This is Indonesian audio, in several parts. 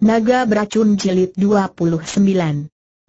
Naga Beracun Jilid 29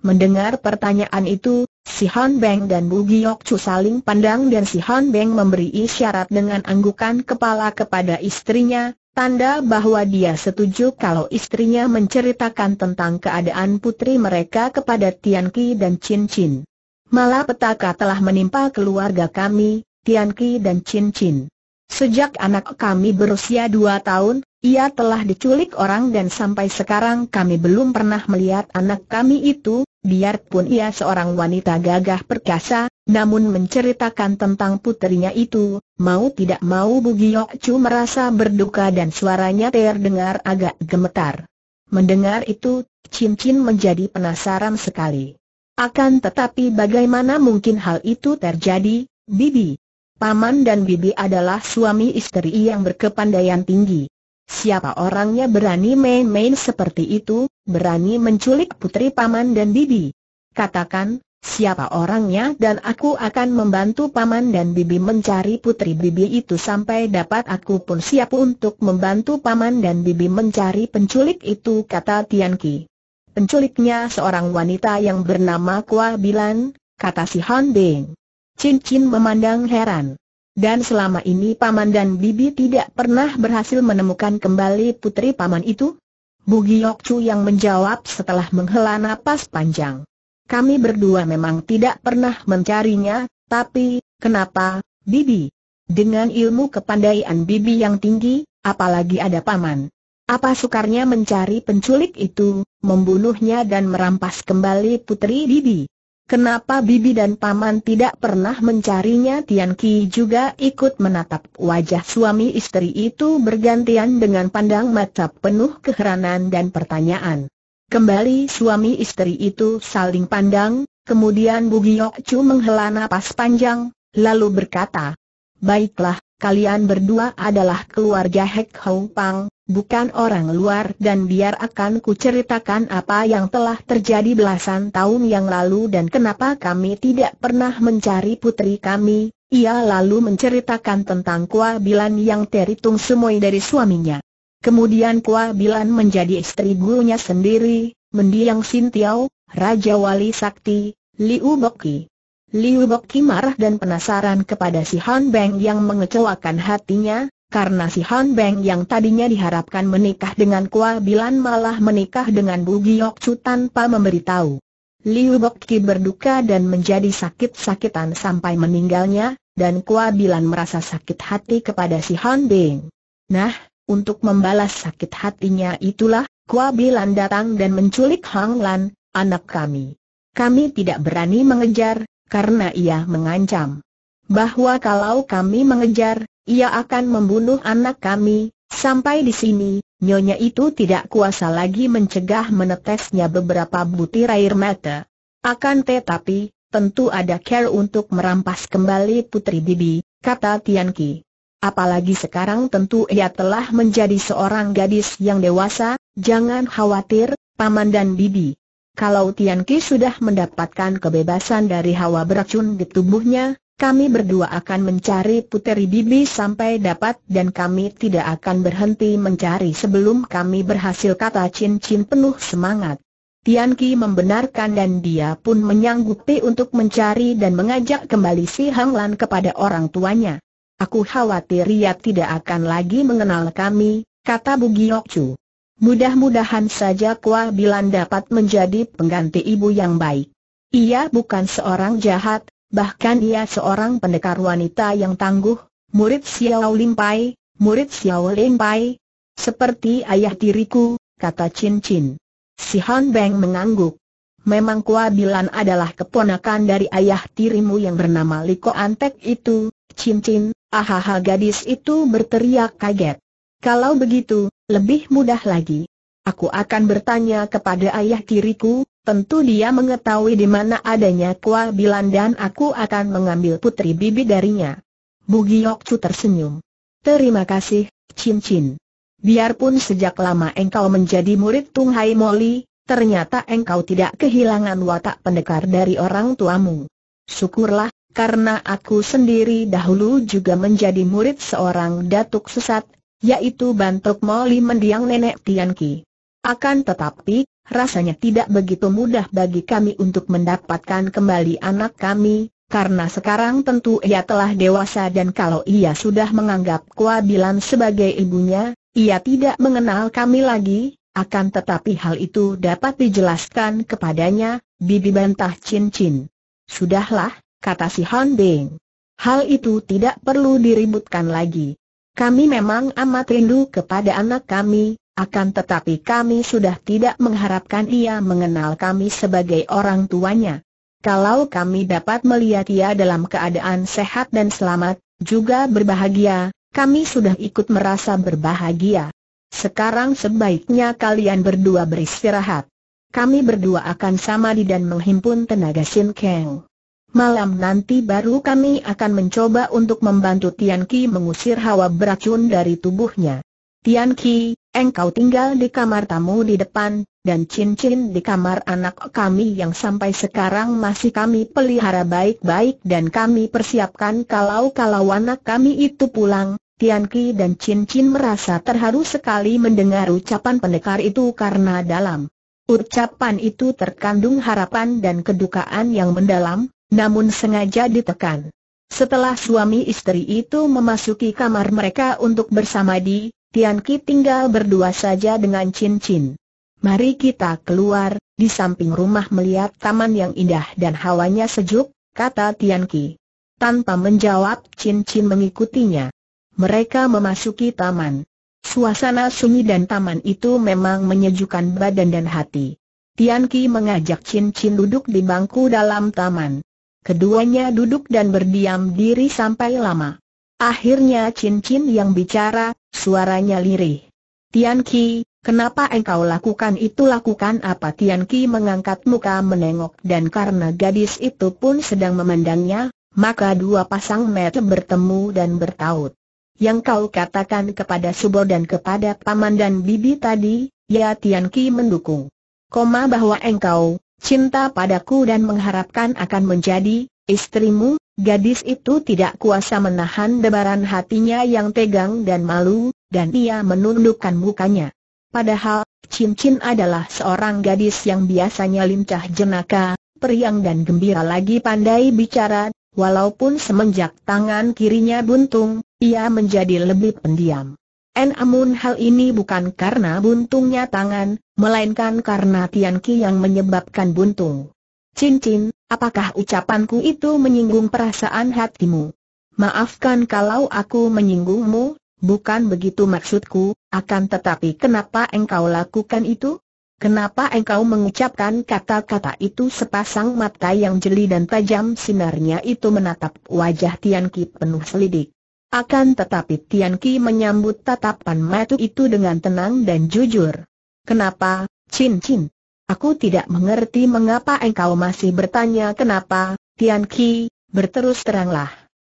Mendengar pertanyaan itu, si Han Beng dan Bu Giok Chu saling pandang dan si Han Beng memberi isyarat dengan anggukan kepala kepada istrinya, tanda bahwa dia setuju kalau istrinya menceritakan tentang keadaan putri mereka kepada Tian Ki dan Chin Chin. Malah petaka telah menimpa keluarga kami, Tian Ki dan Chin Chin. Sejak anak kami berusia dua tahun, ia telah diculik orang dan sampai sekarang kami belum pernah melihat anak kami itu, biarpun ia seorang wanita gagah perkasa, namun menceritakan tentang putrinya itu, mau tidak mau Giyok Chu merasa berduka dan suaranya terdengar agak gemetar. Mendengar itu, Cincin menjadi penasaran sekali. Akan tetapi bagaimana mungkin hal itu terjadi, Bibi? Paman dan Bibi adalah suami istri yang berkepandaian tinggi. Siapa orangnya berani main-main seperti itu, berani menculik putri paman dan bibi? Katakan, siapa orangnya dan aku akan membantu paman dan bibi mencari putri bibi itu sampai dapat aku pun siap untuk membantu paman dan bibi mencari penculik itu kata Tian Ki. Penculiknya seorang wanita yang bernama Kua Bilan, kata si Han Bing. Cincin memandang heran. Dan selama ini Paman dan Bibi tidak pernah berhasil menemukan kembali putri Paman itu? Bugi Chu yang menjawab setelah menghela napas panjang. Kami berdua memang tidak pernah mencarinya, tapi, kenapa, Bibi? Dengan ilmu kepandaian Bibi yang tinggi, apalagi ada Paman. Apa sukarnya mencari penculik itu, membunuhnya dan merampas kembali putri Bibi? Kenapa bibi dan paman tidak pernah mencarinya Tian Ki juga ikut menatap wajah suami istri itu bergantian dengan pandang mata penuh keheranan dan pertanyaan. Kembali suami istri itu saling pandang, kemudian Bugiok Chu menghela nafas panjang, lalu berkata, Baiklah, kalian berdua adalah keluarga Hek Hong Pang, bukan orang luar dan biar akan ceritakan apa yang telah terjadi belasan tahun yang lalu dan kenapa kami tidak pernah mencari putri kami. Ia lalu menceritakan tentang Kua Bilan yang terhitung semuai dari suaminya. Kemudian Kua Bilan menjadi istri gurunya sendiri, mendiang Sintiau, Raja Wali Sakti, Liu Boki. Liu Boki marah dan penasaran kepada si Han Beng yang mengecewakan hatinya, karena si Han Beng yang tadinya diharapkan menikah dengan Kua Bilan malah menikah dengan Bu Giok Chu tanpa memberitahu. Liu Bok Ki berduka dan menjadi sakit-sakitan sampai meninggalnya, dan Kua Bilan merasa sakit hati kepada si Han Beng. Nah, untuk membalas sakit hatinya itulah, Kua Bilan datang dan menculik Hang Lan, anak kami. Kami tidak berani mengejar, karena ia mengancam bahwa kalau kami mengejar, ia akan membunuh anak kami. Sampai di sini, nyonya itu tidak kuasa lagi mencegah menetesnya beberapa butir air mata. Akan tetapi, tentu ada care untuk merampas kembali putri bibi, kata Tian Ki. Apalagi sekarang tentu ia telah menjadi seorang gadis yang dewasa, jangan khawatir, paman dan bibi. Kalau Tian Ki sudah mendapatkan kebebasan dari hawa beracun di tubuhnya, kami berdua akan mencari puteri bibi sampai dapat dan kami tidak akan berhenti mencari sebelum kami berhasil kata Chin Chin penuh semangat. Tian Ki membenarkan dan dia pun menyanggupi untuk mencari dan mengajak kembali si Hang Lan kepada orang tuanya. Aku khawatir ia tidak akan lagi mengenal kami, kata Bu Giok Chu. Mudah-mudahan saja Kua Bilan dapat menjadi pengganti ibu yang baik. Ia bukan seorang jahat, bahkan ia seorang pendekar wanita yang tangguh, murid Xiao Lim Pai, murid Xiao Lim Pai. Seperti ayah tiriku, kata Chin Chin. Si Han Beng mengangguk. Memang Kuabilan adalah keponakan dari ayah tirimu yang bernama Liko Antek itu, Chin Chin, ahaha gadis itu berteriak kaget. Kalau begitu, lebih mudah lagi. Aku akan bertanya kepada ayah tiriku, Tentu dia mengetahui di mana adanya Kua Bilan dan aku akan mengambil putri bibi darinya. Chu tersenyum. Terima kasih, Chin Chin. Biarpun sejak lama engkau menjadi murid Tung Hai Moli, ternyata engkau tidak kehilangan watak pendekar dari orang tuamu. Syukurlah, karena aku sendiri dahulu juga menjadi murid seorang datuk sesat, yaitu Bantuk Moli mendiang nenek Tianqi. Akan tetapi, rasanya tidak begitu mudah bagi kami untuk mendapatkan kembali anak kami, karena sekarang tentu ia telah dewasa dan kalau ia sudah menganggap Kuabilan sebagai ibunya, ia tidak mengenal kami lagi, akan tetapi hal itu dapat dijelaskan kepadanya, Bibi bantah Cincin. Sudahlah, kata si Han Bing. Hal itu tidak perlu diributkan lagi. Kami memang amat rindu kepada anak kami, akan tetapi kami sudah tidak mengharapkan ia mengenal kami sebagai orang tuanya. Kalau kami dapat melihat ia dalam keadaan sehat dan selamat, juga berbahagia, kami sudah ikut merasa berbahagia. Sekarang sebaiknya kalian berdua beristirahat. Kami berdua akan samadi dan menghimpun tenaga Sin Kang. Malam nanti baru kami akan mencoba untuk membantu Tian Ki mengusir hawa beracun dari tubuhnya. Tian Ki, Engkau tinggal di kamar tamu di depan, dan cincin di kamar anak kami yang sampai sekarang masih kami pelihara baik-baik dan kami persiapkan kalau-kalau anak kami itu pulang. Tianki dan cincin merasa terharu sekali mendengar ucapan pendekar itu karena dalam ucapan itu terkandung harapan dan kedukaan yang mendalam, namun sengaja ditekan. Setelah suami istri itu memasuki kamar mereka untuk bersama di Tian Ki tinggal berdua saja dengan Chin Chin. Mari kita keluar, di samping rumah melihat taman yang indah dan hawanya sejuk, kata Tian Ki. Tanpa menjawab, Chin Chin mengikutinya. Mereka memasuki taman. Suasana sunyi dan taman itu memang menyejukkan badan dan hati. Tian Ki mengajak Chin Chin duduk di bangku dalam taman. Keduanya duduk dan berdiam diri sampai lama. Akhirnya cincin yang bicara, suaranya lirih. Tian Ki, kenapa engkau lakukan itu lakukan apa Tian Ki mengangkat muka menengok dan karena gadis itu pun sedang memandangnya, maka dua pasang mata bertemu dan bertaut. Yang kau katakan kepada Subo dan kepada Paman dan Bibi tadi, ya Tian Ki mendukung. Koma bahwa engkau, cinta padaku dan mengharapkan akan menjadi, Istrimu, gadis itu tidak kuasa menahan debaran hatinya yang tegang dan malu, dan ia menundukkan mukanya. Padahal, Cincin adalah seorang gadis yang biasanya lincah jenaka, periang dan gembira lagi pandai bicara, walaupun semenjak tangan kirinya buntung, ia menjadi lebih pendiam. Namun hal ini bukan karena buntungnya tangan, melainkan karena Tian Ki yang menyebabkan buntung. Cincin, Apakah ucapanku itu menyinggung perasaan hatimu? Maafkan kalau aku menyinggungmu, bukan begitu maksudku, akan tetapi kenapa engkau lakukan itu? Kenapa engkau mengucapkan kata-kata itu sepasang mata yang jeli dan tajam sinarnya itu menatap wajah Tian Ki penuh selidik. Akan tetapi Tian Ki menyambut tatapan matu itu dengan tenang dan jujur. Kenapa, Cin Cin? Aku tidak mengerti mengapa engkau masih bertanya kenapa, Tian Ki, berterus teranglah.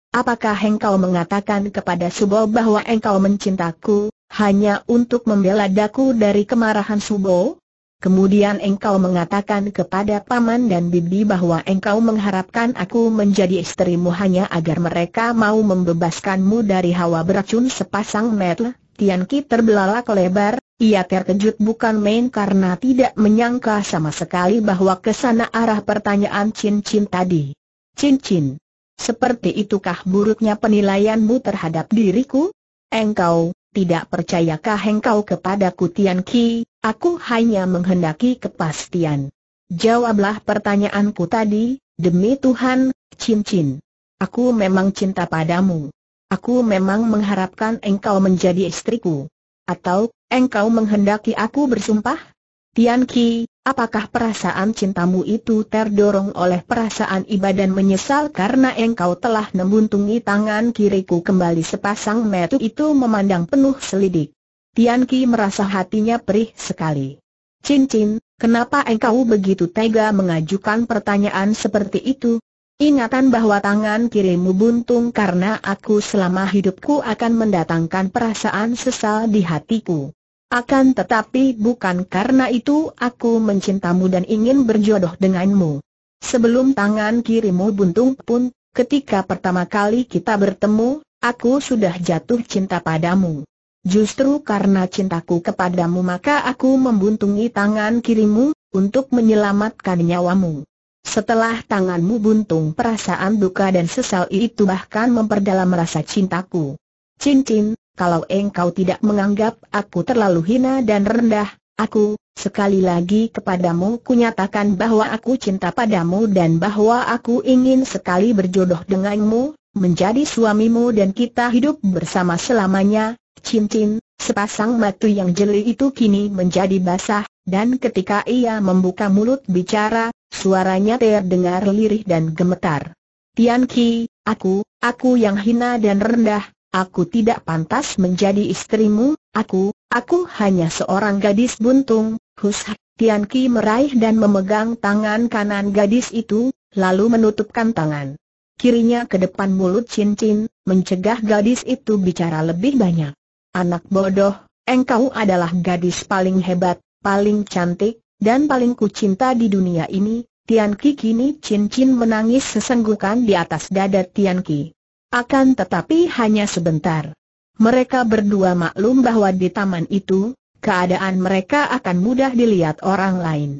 Apakah engkau mengatakan kepada Subo bahwa engkau mencintaku, hanya untuk membela daku dari kemarahan Subo? Kemudian engkau mengatakan kepada paman dan bibi bahwa engkau mengharapkan aku menjadi istrimu hanya agar mereka mau membebaskanmu dari hawa beracun sepasang metel. Tian Ki terbelalak lebar, ia terkejut bukan main karena tidak menyangka sama sekali bahwa kesana arah pertanyaan cincin tadi. Cincin, seperti itukah buruknya penilaianmu terhadap diriku? Engkau, tidak percayakah engkau kepada Kutian Ki, aku hanya menghendaki kepastian. Jawablah pertanyaanku tadi, demi Tuhan, cincin. Aku memang cinta padamu. Aku memang mengharapkan engkau menjadi istriku. Atau, engkau menghendaki aku bersumpah? Tian Ki, apakah perasaan cintamu itu terdorong oleh perasaan iba dan menyesal karena engkau telah membuntungi tangan kiriku kembali sepasang metu itu memandang penuh selidik. Tian Ki merasa hatinya perih sekali. Cincin, kenapa engkau begitu tega mengajukan pertanyaan seperti itu? Ingatan bahwa tangan kirimu buntung karena aku selama hidupku akan mendatangkan perasaan sesal di hatiku. Akan tetapi bukan karena itu aku mencintamu dan ingin berjodoh denganmu. Sebelum tangan kirimu buntung pun, ketika pertama kali kita bertemu, aku sudah jatuh cinta padamu. Justru karena cintaku kepadamu maka aku membuntungi tangan kirimu, untuk menyelamatkan nyawamu. Setelah tanganmu buntung perasaan duka dan sesal itu bahkan memperdalam rasa cintaku. Cincin, kalau engkau tidak menganggap aku terlalu hina dan rendah, aku, sekali lagi kepadamu kunyatakan bahwa aku cinta padamu dan bahwa aku ingin sekali berjodoh denganmu, menjadi suamimu dan kita hidup bersama selamanya, cincin, sepasang batu yang jeli itu kini menjadi basah, dan ketika ia membuka mulut bicara, Suaranya terdengar lirih dan gemetar. Tian Ki, aku, aku yang hina dan rendah, aku tidak pantas menjadi istrimu, aku, aku hanya seorang gadis buntung, hushat. Tian Ki meraih dan memegang tangan kanan gadis itu, lalu menutupkan tangan kirinya ke depan mulut cincin, mencegah gadis itu bicara lebih banyak. Anak bodoh, engkau adalah gadis paling hebat, paling cantik, dan paling ku cinta di dunia ini, Tian Ki kini cincin menangis sesenggukan di atas dada Tian Ki. Akan tetapi hanya sebentar. Mereka berdua maklum bahwa di taman itu, keadaan mereka akan mudah dilihat orang lain.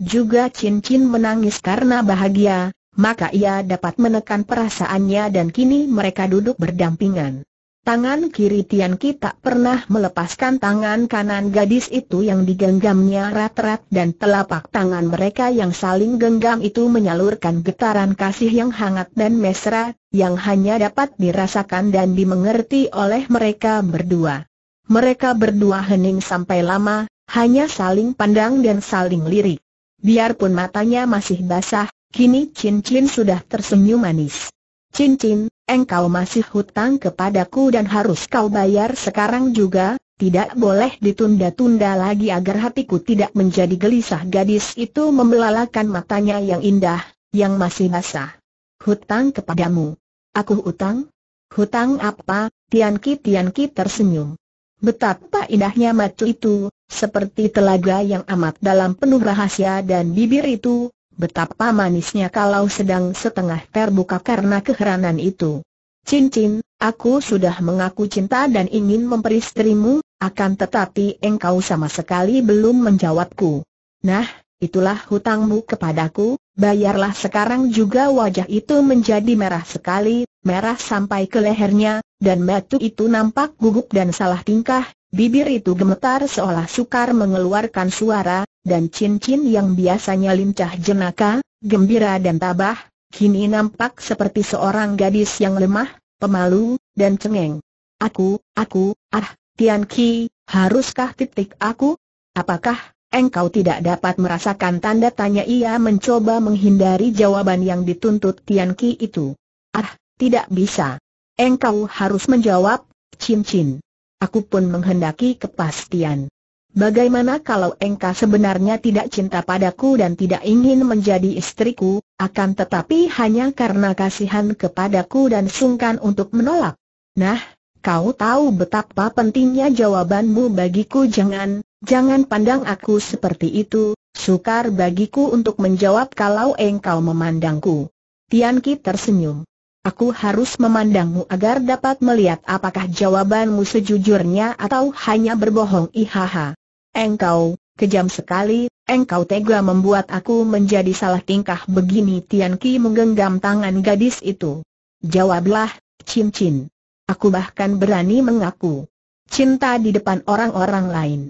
Juga cincin menangis karena bahagia, maka ia dapat menekan perasaannya dan kini mereka duduk berdampingan. Tangan kiri Tian Ki tak pernah melepaskan tangan kanan gadis itu yang digenggamnya rat-rat dan telapak tangan mereka yang saling genggam itu menyalurkan getaran kasih yang hangat dan mesra, yang hanya dapat dirasakan dan dimengerti oleh mereka berdua. Mereka berdua hening sampai lama, hanya saling pandang dan saling lirik. Biarpun matanya masih basah, kini cincin sudah tersenyum manis. Cincin engkau masih hutang kepadaku dan harus kau bayar sekarang juga, tidak boleh ditunda-tunda lagi agar hatiku tidak menjadi gelisah gadis itu membelalakan matanya yang indah, yang masih basah. Hutang kepadamu. Aku hutang? Hutang apa? Tianki Tianki tersenyum. Betapa indahnya mata itu, seperti telaga yang amat dalam penuh rahasia dan bibir itu, betapa manisnya kalau sedang setengah terbuka karena keheranan itu. Cincin, aku sudah mengaku cinta dan ingin memperistrimu, akan tetapi engkau sama sekali belum menjawabku. Nah, itulah hutangmu kepadaku, bayarlah sekarang juga wajah itu menjadi merah sekali, merah sampai ke lehernya, dan metu itu nampak gugup dan salah tingkah, Bibir itu gemetar seolah sukar mengeluarkan suara, dan cincin yang biasanya lincah jenaka, gembira dan tabah, kini nampak seperti seorang gadis yang lemah, pemalu, dan cengeng. Aku, aku, ah, Tian Ki, haruskah titik aku? Apakah Engkau tidak dapat merasakan tanda tanya ia mencoba menghindari jawaban yang dituntut Tian Ki itu. Ah, tidak bisa. Engkau harus menjawab, cincin. Aku pun menghendaki kepastian. Bagaimana kalau engkau sebenarnya tidak cinta padaku dan tidak ingin menjadi istriku, akan tetapi hanya karena kasihan kepadaku dan sungkan untuk menolak? Nah, kau tahu betapa pentingnya jawabanmu bagiku jangan, jangan pandang aku seperti itu, sukar bagiku untuk menjawab kalau engkau memandangku. Tianqi tersenyum. Aku harus memandangmu agar dapat melihat apakah jawabanmu sejujurnya atau hanya berbohong ihaha. Engkau, kejam sekali, engkau tega membuat aku menjadi salah tingkah begini Tian Ki menggenggam tangan gadis itu. Jawablah, cincin. Aku bahkan berani mengaku. Cinta di depan orang-orang lain.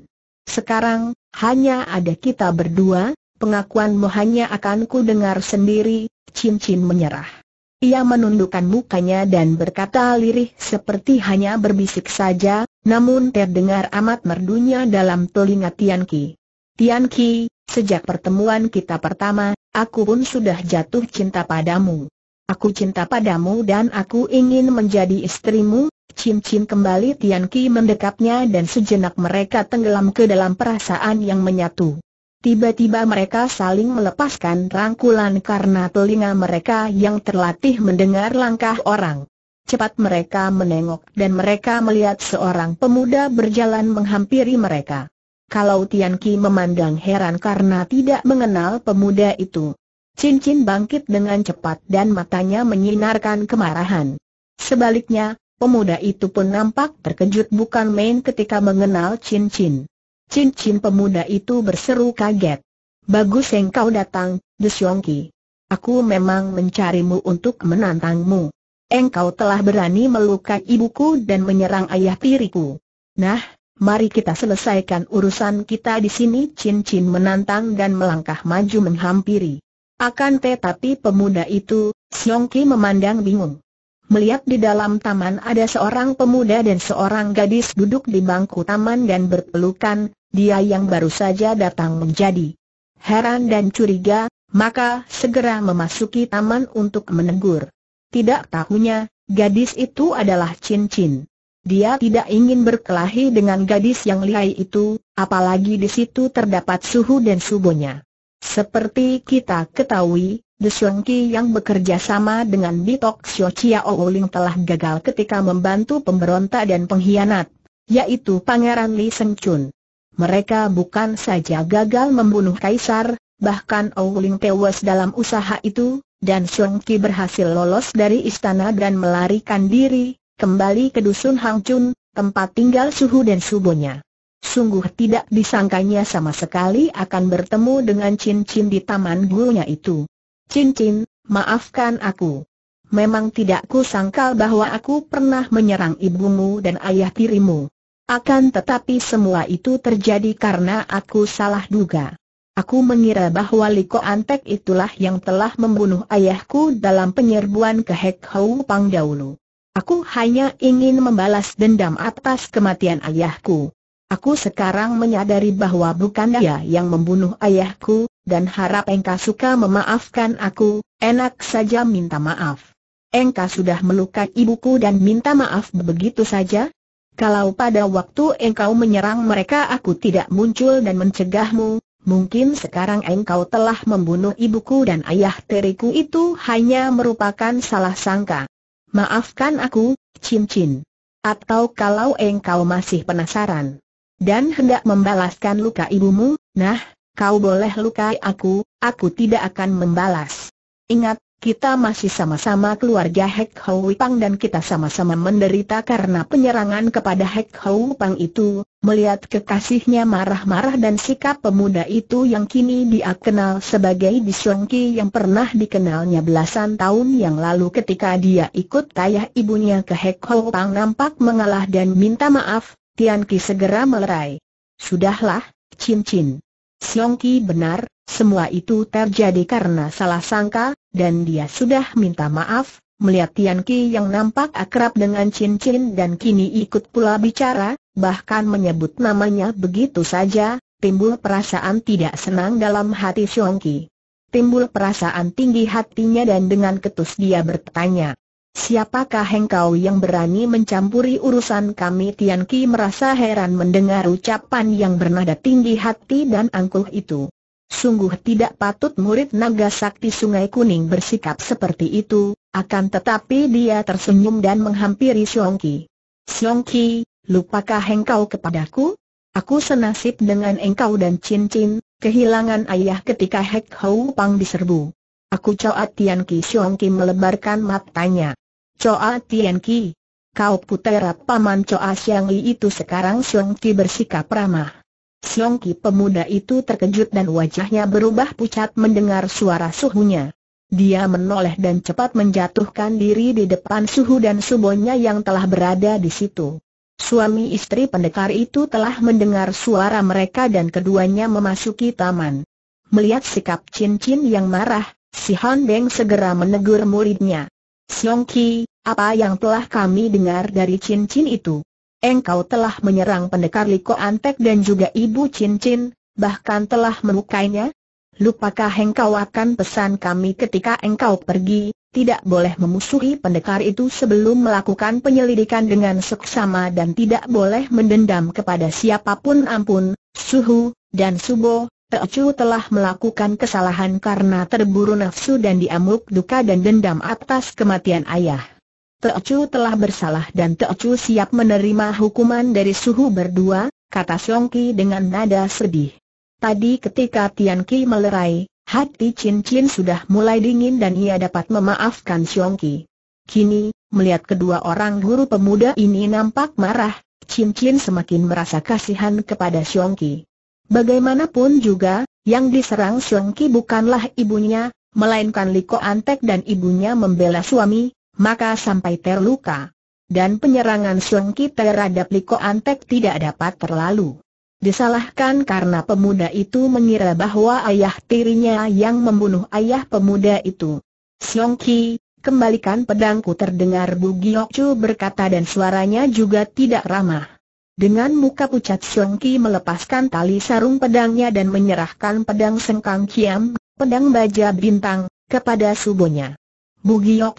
Sekarang, hanya ada kita berdua, pengakuanmu hanya akan ku dengar sendiri, cincin menyerah. Ia menundukkan mukanya dan berkata lirih seperti hanya berbisik saja, namun terdengar amat merdunya dalam telinga Tian Ki. Tian Ki, sejak pertemuan kita pertama, aku pun sudah jatuh cinta padamu. Aku cinta padamu dan aku ingin menjadi istrimu, Cim-cim kembali Tian Ki mendekapnya dan sejenak mereka tenggelam ke dalam perasaan yang menyatu. Tiba-tiba mereka saling melepaskan rangkulan karena telinga mereka yang terlatih mendengar langkah orang. Cepat mereka menengok dan mereka melihat seorang pemuda berjalan menghampiri mereka. Kalau Tian Ki memandang heran karena tidak mengenal pemuda itu. Cincin bangkit dengan cepat dan matanya menyinarkan kemarahan. Sebaliknya, pemuda itu pun nampak terkejut bukan main ketika mengenal cincin. Cincin pemuda itu berseru kaget. Bagus engkau kau datang, Desyongki. Aku memang mencarimu untuk menantangmu. Engkau telah berani melukai ibuku dan menyerang ayah tiriku. Nah, mari kita selesaikan urusan kita di sini. Cincin menantang dan melangkah maju menghampiri. Akan tetapi pemuda itu, Siongki memandang bingung. Melihat di dalam taman ada seorang pemuda dan seorang gadis duduk di bangku taman dan berpelukan, dia yang baru saja datang menjadi heran dan curiga, maka segera memasuki taman untuk menegur. Tidak tahunya, gadis itu adalah cincin. Dia tidak ingin berkelahi dengan gadis yang lihai itu, apalagi di situ terdapat suhu dan subonya. Seperti kita ketahui, Desongki yang bekerja sama dengan Bitok Xio Chia Ouling telah gagal ketika membantu pemberontak dan pengkhianat, yaitu Pangeran Li Chun mereka bukan saja gagal membunuh Kaisar, bahkan Ouling tewas dalam usaha itu, dan Song Qi berhasil lolos dari istana dan melarikan diri, kembali ke dusun Hangchun, tempat tinggal Suhu dan Subonya. Sungguh tidak disangkanya sama sekali akan bertemu dengan cincin di taman gurunya itu. Cincin, maafkan aku. Memang tidak ku sangkal bahwa aku pernah menyerang ibumu dan ayah tirimu. Akan tetapi semua itu terjadi karena aku salah duga. Aku mengira bahwa Liko Antek itulah yang telah membunuh ayahku dalam penyerbuan ke Hek Hou Pang dahulu. Aku hanya ingin membalas dendam atas kematian ayahku. Aku sekarang menyadari bahwa bukan dia yang membunuh ayahku, dan harap engkau suka memaafkan aku, enak saja minta maaf. Engkau sudah melukai ibuku dan minta maaf begitu saja? Kalau pada waktu engkau menyerang mereka aku tidak muncul dan mencegahmu, mungkin sekarang engkau telah membunuh ibuku dan ayah teriku itu hanya merupakan salah sangka. Maafkan aku, cincin. Atau kalau engkau masih penasaran dan hendak membalaskan luka ibumu, nah, kau boleh lukai aku, aku tidak akan membalas. Ingat, kita masih sama-sama keluarga Hek Hou Pang dan kita sama-sama menderita karena penyerangan kepada Hek Hou Pang itu, melihat kekasihnya marah-marah dan sikap pemuda itu yang kini dia kenal sebagai Disongki yang pernah dikenalnya belasan tahun yang lalu ketika dia ikut tayah ibunya ke Hek Hou Pang nampak mengalah dan minta maaf, Tian Ki segera melerai. Sudahlah, cincin. Siongki benar, semua itu terjadi karena salah sangka, dan dia sudah minta maaf, melihat Tian Ki yang nampak akrab dengan Chin Chin dan kini ikut pula bicara, bahkan menyebut namanya begitu saja, timbul perasaan tidak senang dalam hati Xiong Ki. Timbul perasaan tinggi hatinya dan dengan ketus dia bertanya, Siapakah engkau yang berani mencampuri urusan kami? Tian Ki merasa heran mendengar ucapan yang bernada tinggi hati dan angkuh itu. Sungguh tidak patut murid naga sakti Sungai Kuning bersikap seperti itu, akan tetapi dia tersenyum dan menghampiri Xiongki. Xiongki, lupakah engkau kepadaku? Aku senasib dengan engkau dan cincin, kehilangan ayah ketika Hek Hou Pang diserbu. Aku Choa Tian Ki Xiongki melebarkan matanya. Choa Tian Ki, kau putera paman Choa Siang Li itu sekarang Xiongki bersikap ramah. Xiong pemuda itu terkejut dan wajahnya berubah pucat mendengar suara suhunya. Dia menoleh dan cepat menjatuhkan diri di depan suhu dan subonya yang telah berada di situ. Suami istri pendekar itu telah mendengar suara mereka dan keduanya memasuki taman. Melihat sikap cincin yang marah, si Han Deng segera menegur muridnya. Xiong apa yang telah kami dengar dari cincin itu? engkau telah menyerang pendekar Liko Antek dan juga Ibu Cincin, bahkan telah melukainya? Lupakah engkau akan pesan kami ketika engkau pergi, tidak boleh memusuhi pendekar itu sebelum melakukan penyelidikan dengan seksama dan tidak boleh mendendam kepada siapapun ampun, suhu, dan subo, Teocu telah melakukan kesalahan karena terburu nafsu dan diamuk duka dan dendam atas kematian ayah. Teocu telah bersalah dan Teocu siap menerima hukuman dari suhu berdua, kata Siong Ki dengan nada sedih. Tadi ketika Tian Ki melerai, hati Chin Chin sudah mulai dingin dan ia dapat memaafkan Siong Ki. Kini, melihat kedua orang guru pemuda ini nampak marah, Chin Chin semakin merasa kasihan kepada Siong Ki. Bagaimanapun juga, yang diserang Siong Ki bukanlah ibunya, melainkan Liko Antek dan ibunya membela suami, maka sampai terluka. Dan penyerangan Song Ki terhadap Liko Antek tidak dapat terlalu. Disalahkan karena pemuda itu mengira bahwa ayah tirinya yang membunuh ayah pemuda itu. Ki, kembalikan pedangku terdengar Bu Chu berkata dan suaranya juga tidak ramah. Dengan muka pucat Song Ki melepaskan tali sarung pedangnya dan menyerahkan pedang Sengkang Kiam, pedang baja bintang, kepada subonya.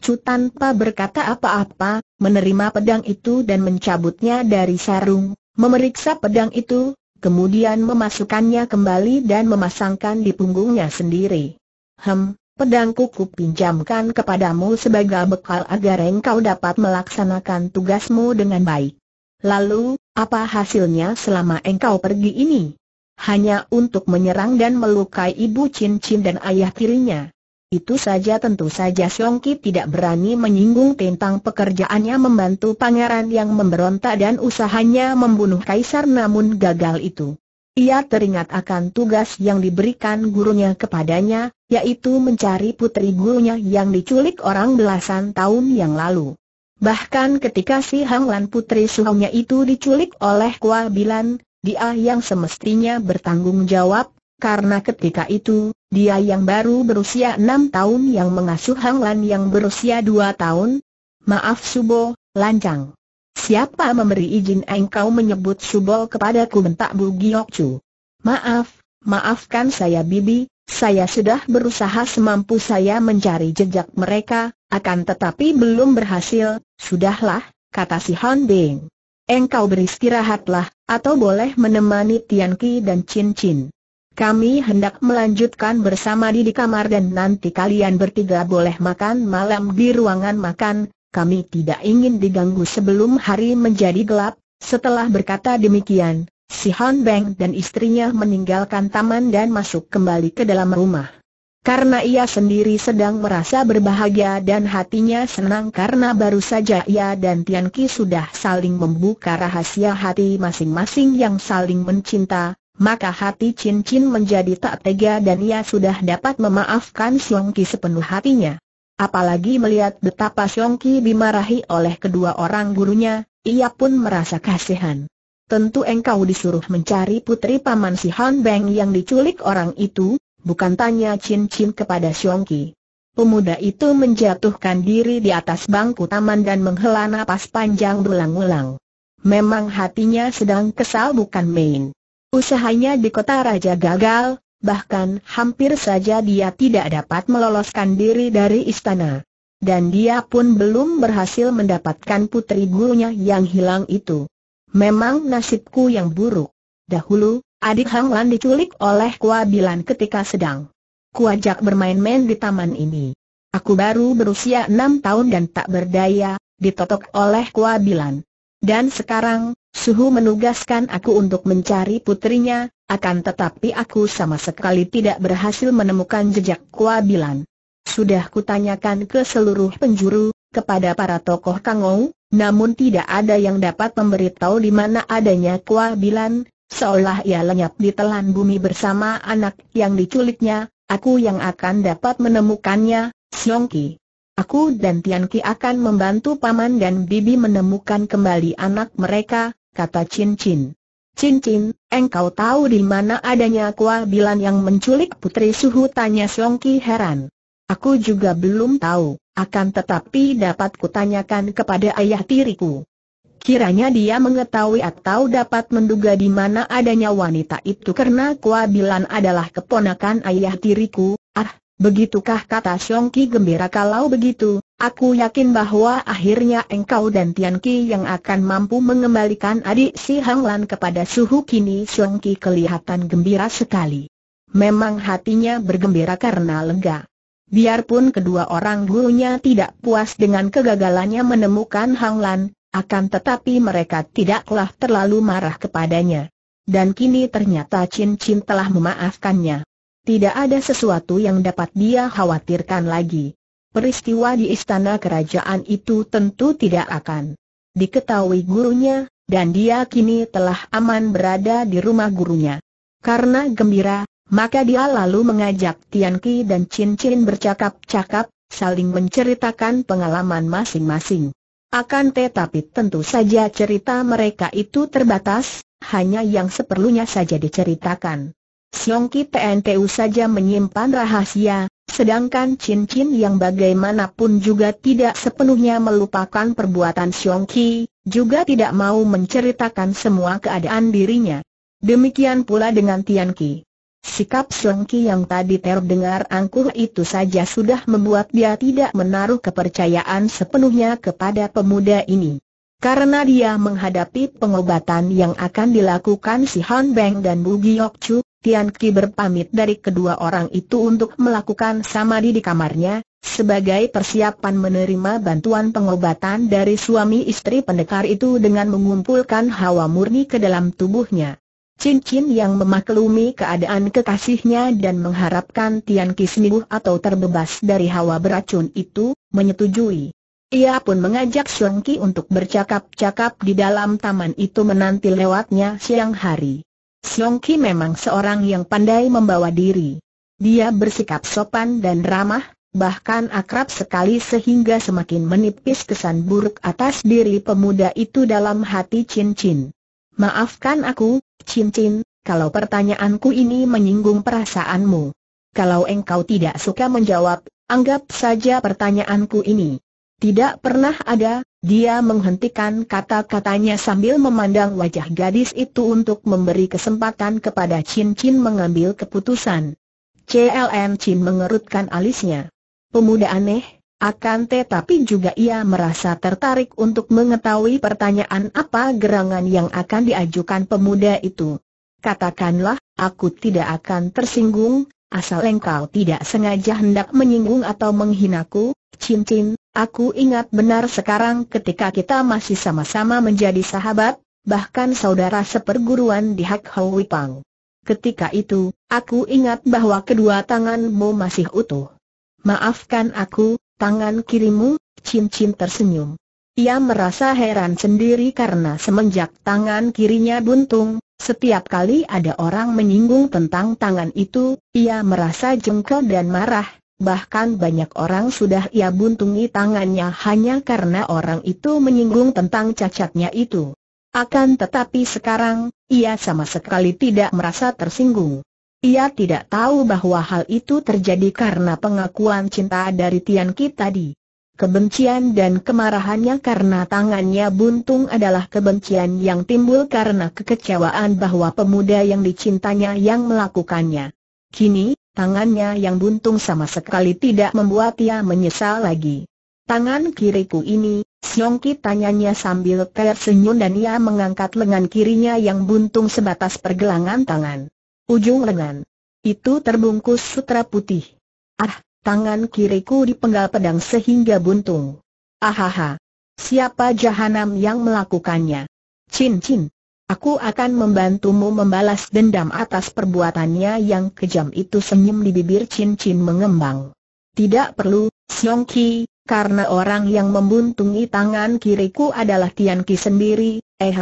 Chu tanpa berkata apa-apa, menerima pedang itu dan mencabutnya dari sarung, memeriksa pedang itu, kemudian memasukkannya kembali dan memasangkan di punggungnya sendiri. Hem, pedangku ku pinjamkan kepadamu sebagai bekal agar engkau dapat melaksanakan tugasmu dengan baik. Lalu, apa hasilnya selama engkau pergi ini? Hanya untuk menyerang dan melukai ibu Cin Cin dan ayah tirinya. Itu saja tentu saja Songki Ki tidak berani menyinggung tentang pekerjaannya membantu pangeran yang memberontak dan usahanya membunuh kaisar namun gagal itu. Ia teringat akan tugas yang diberikan gurunya kepadanya, yaitu mencari putri gurunya yang diculik orang belasan tahun yang lalu. Bahkan ketika si Hanglan putri suhunya itu diculik oleh Kua Bilan, dia yang semestinya bertanggung jawab, karena ketika itu, dia yang baru berusia enam tahun yang mengasuh Hang Lan yang berusia dua tahun. Maaf Subo, lancang. Siapa memberi izin engkau menyebut Subo kepadaku bentak Bu Chu? Maaf, maafkan saya Bibi, saya sudah berusaha semampu saya mencari jejak mereka, akan tetapi belum berhasil, sudahlah, kata si Han Bing. Engkau beristirahatlah, atau boleh menemani Tian Ki dan Chin Chin. Kami hendak melanjutkan bersama di di kamar dan nanti kalian bertiga boleh makan malam di ruangan makan, kami tidak ingin diganggu sebelum hari menjadi gelap. Setelah berkata demikian, si Han Beng dan istrinya meninggalkan taman dan masuk kembali ke dalam rumah. Karena ia sendiri sedang merasa berbahagia dan hatinya senang karena baru saja ia dan Tian Ki sudah saling membuka rahasia hati masing-masing yang saling mencinta, maka hati cincin menjadi tak tega dan ia sudah dapat memaafkan Siong Ki sepenuh hatinya. Apalagi melihat betapa Siong Ki dimarahi oleh kedua orang gurunya, ia pun merasa kasihan. Tentu engkau disuruh mencari putri paman si Han Beng yang diculik orang itu, bukan tanya cincin kepada Siong Ki. Pemuda itu menjatuhkan diri di atas bangku taman dan menghela napas panjang berulang-ulang. Memang hatinya sedang kesal bukan main. Usahanya di kota raja gagal, bahkan hampir saja dia tidak dapat meloloskan diri dari istana. Dan dia pun belum berhasil mendapatkan putri gurunya yang hilang itu. Memang nasibku yang buruk. Dahulu, adik Hang Lan diculik oleh Bilan ketika sedang kuajak bermain-main di taman ini. Aku baru berusia enam tahun dan tak berdaya, ditotok oleh Bilan. Dan sekarang, Suhu menugaskan aku untuk mencari putrinya, akan tetapi aku sama sekali tidak berhasil menemukan jejak Kuabilan. Sudah kutanyakan ke seluruh penjuru, kepada para tokoh Kangou, namun tidak ada yang dapat memberitahu di mana adanya Kuabilan, seolah ia lenyap di telan bumi bersama anak yang diculiknya, aku yang akan dapat menemukannya, Xiongki. Aku dan Tianqi akan membantu paman dan bibi menemukan kembali anak mereka, kata Chin Chin. Chin Chin, engkau tahu di mana adanya Bilan yang menculik putri suhu tanya Song Ki heran. Aku juga belum tahu, akan tetapi dapat kutanyakan kepada ayah tiriku. Kiranya dia mengetahui atau dapat menduga di mana adanya wanita itu karena Kua Bilan adalah keponakan ayah tiriku, ah, Begitukah kata Qi gembira kalau begitu, aku yakin bahwa akhirnya engkau dan Tian Qi yang akan mampu mengembalikan adik si Hang Lan kepada suhu kini Qi kelihatan gembira sekali. Memang hatinya bergembira karena lega. Biarpun kedua orang gurunya tidak puas dengan kegagalannya menemukan Hang Lan, akan tetapi mereka tidaklah terlalu marah kepadanya. Dan kini ternyata Chin Chin telah memaafkannya. Tidak ada sesuatu yang dapat dia khawatirkan lagi. Peristiwa di istana kerajaan itu tentu tidak akan diketahui gurunya, dan dia kini telah aman berada di rumah gurunya. Karena gembira, maka dia lalu mengajak Tianqi dan Chin Chin bercakap-cakap, saling menceritakan pengalaman masing-masing. Akan tetapi tentu saja cerita mereka itu terbatas, hanya yang seperlunya saja diceritakan. Siongki PNTU saja menyimpan rahasia, sedangkan cincin yang bagaimanapun juga tidak sepenuhnya melupakan perbuatan Siongki, juga tidak mau menceritakan semua keadaan dirinya. Demikian pula dengan Tianqi. Sikap Siongki yang tadi terdengar angkuh itu saja sudah membuat dia tidak menaruh kepercayaan sepenuhnya kepada pemuda ini. Karena dia menghadapi pengobatan yang akan dilakukan si Han Beng dan Bu Giok Chu, Tian Ki berpamit dari kedua orang itu untuk melakukan samadhi di kamarnya, sebagai persiapan menerima bantuan pengobatan dari suami istri pendekar itu dengan mengumpulkan hawa murni ke dalam tubuhnya. Cincin yang memaklumi keadaan kekasihnya dan mengharapkan Tian Ki sembuh atau terbebas dari hawa beracun itu, menyetujui. Ia pun mengajak Xiong Ki untuk bercakap-cakap di dalam taman itu menanti lewatnya siang hari. Siong Ki memang seorang yang pandai membawa diri. Dia bersikap sopan dan ramah, bahkan akrab sekali sehingga semakin menipis kesan buruk atas diri pemuda itu dalam hati Chin Chin. Maafkan aku, Chin Chin, kalau pertanyaanku ini menyinggung perasaanmu. Kalau engkau tidak suka menjawab, anggap saja pertanyaanku ini. Tidak pernah ada, dia menghentikan kata-katanya sambil memandang wajah gadis itu untuk memberi kesempatan kepada Chin Chin mengambil keputusan. Cln Chin mengerutkan alisnya. Pemuda aneh, akan tetapi juga ia merasa tertarik untuk mengetahui pertanyaan apa gerangan yang akan diajukan pemuda itu. Katakanlah, aku tidak akan tersinggung, asal engkau tidak sengaja hendak menyinggung atau menghinaku, cincin, Aku ingat benar sekarang ketika kita masih sama-sama menjadi sahabat, bahkan saudara seperguruan di Hak Hoi Pang. Ketika itu, aku ingat bahwa kedua tanganmu masih utuh. Maafkan aku, tangan kirimu, cincin tersenyum. Ia merasa heran sendiri karena semenjak tangan kirinya buntung, setiap kali ada orang menyinggung tentang tangan itu, ia merasa jengkel dan marah, bahkan banyak orang sudah ia buntungi tangannya hanya karena orang itu menyinggung tentang cacatnya itu. Akan tetapi sekarang, ia sama sekali tidak merasa tersinggung. Ia tidak tahu bahwa hal itu terjadi karena pengakuan cinta dari Tian Ki tadi. Kebencian dan kemarahannya karena tangannya buntung adalah kebencian yang timbul karena kekecewaan bahwa pemuda yang dicintanya yang melakukannya. Kini, Tangannya yang buntung sama sekali tidak membuat ia menyesal lagi. Tangan kiriku ini, Siongki tanyanya sambil tersenyum dan ia mengangkat lengan kirinya yang buntung sebatas pergelangan tangan. Ujung lengan. Itu terbungkus sutra putih. Ah, tangan kiriku dipenggal pedang sehingga buntung. Ahaha. Siapa jahanam yang melakukannya? Cin Cin. Aku akan membantumu membalas dendam atas perbuatannya yang kejam itu senyum di bibir Chin Chin mengembang. Tidak perlu, Siong Ki, karena orang yang membuntungi tangan kiriku adalah Tian Ki sendiri, eh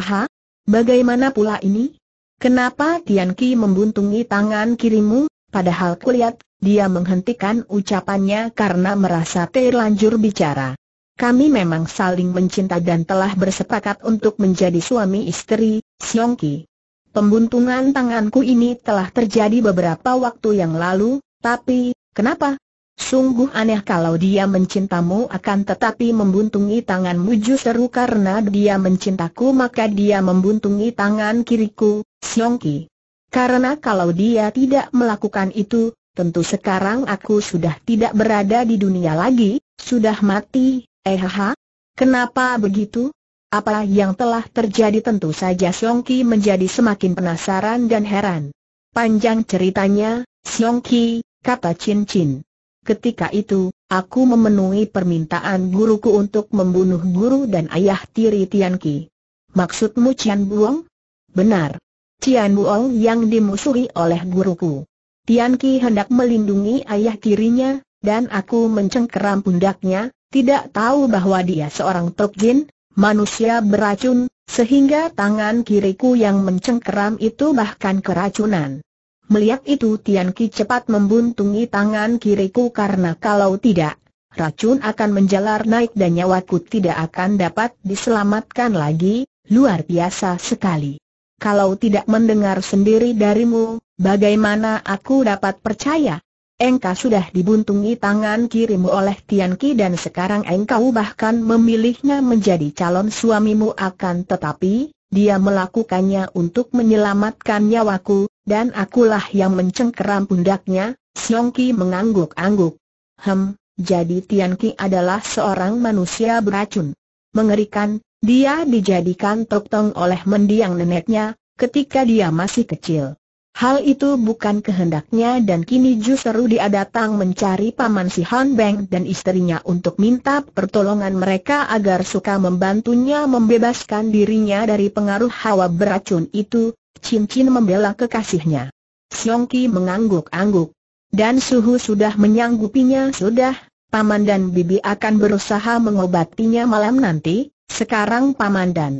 Bagaimana pula ini? Kenapa Tian Ki membuntungi tangan kirimu, padahal kulihat, dia menghentikan ucapannya karena merasa terlanjur bicara. Kami memang saling mencinta dan telah bersepakat untuk menjadi suami istri, Siongki, Pembuntungan tanganku ini telah terjadi beberapa waktu yang lalu, tapi, kenapa? Sungguh aneh kalau dia mencintamu akan tetapi membuntungi tanganmu justru karena dia mencintaku maka dia membuntungi tangan kiriku, Siongki. Karena kalau dia tidak melakukan itu, tentu sekarang aku sudah tidak berada di dunia lagi, sudah mati, eh ha. Kenapa begitu? Apa yang telah terjadi tentu saja Songki Ki menjadi semakin penasaran dan heran. Panjang ceritanya, Songki, Ki, kata Chin Chin. Ketika itu, aku memenuhi permintaan guruku untuk membunuh guru dan ayah tiri Tian Ki. Maksudmu Cian Buong? Benar. Cian Buong yang dimusuhi oleh guruku. Tian Ki hendak melindungi ayah tirinya, dan aku mencengkeram pundaknya, tidak tahu bahwa dia seorang Tok Jin, manusia beracun, sehingga tangan kiriku yang mencengkeram itu bahkan keracunan. Melihat itu Tian Ki cepat membuntungi tangan kiriku karena kalau tidak, racun akan menjalar naik dan nyawaku tidak akan dapat diselamatkan lagi, luar biasa sekali. Kalau tidak mendengar sendiri darimu, bagaimana aku dapat percaya? engkau sudah dibuntungi tangan kirimu oleh Tian Ki dan sekarang engkau bahkan memilihnya menjadi calon suamimu akan tetapi, dia melakukannya untuk menyelamatkan nyawaku, dan akulah yang mencengkeram pundaknya, Siong Ki mengangguk-angguk. Hem, jadi Tian Ki adalah seorang manusia beracun. Mengerikan, dia dijadikan topeng oleh mendiang neneknya, ketika dia masih kecil. Hal itu bukan kehendaknya dan kini justru dia datang mencari paman si Han Beng dan istrinya untuk minta pertolongan mereka agar suka membantunya membebaskan dirinya dari pengaruh hawa beracun itu, cincin membela kekasihnya. Siong Ki mengangguk-angguk. Dan Suhu sudah menyanggupinya sudah, paman dan bibi akan berusaha mengobatinya malam nanti, sekarang paman dan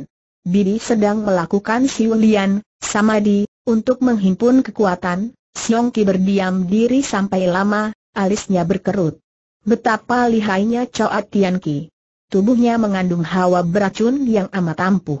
bibi sedang melakukan siulian, sama di. Untuk menghimpun kekuatan, Siong Ki berdiam diri sampai lama, alisnya berkerut. Betapa lihainya Choat Tian Ki. Tubuhnya mengandung hawa beracun yang amat ampuh.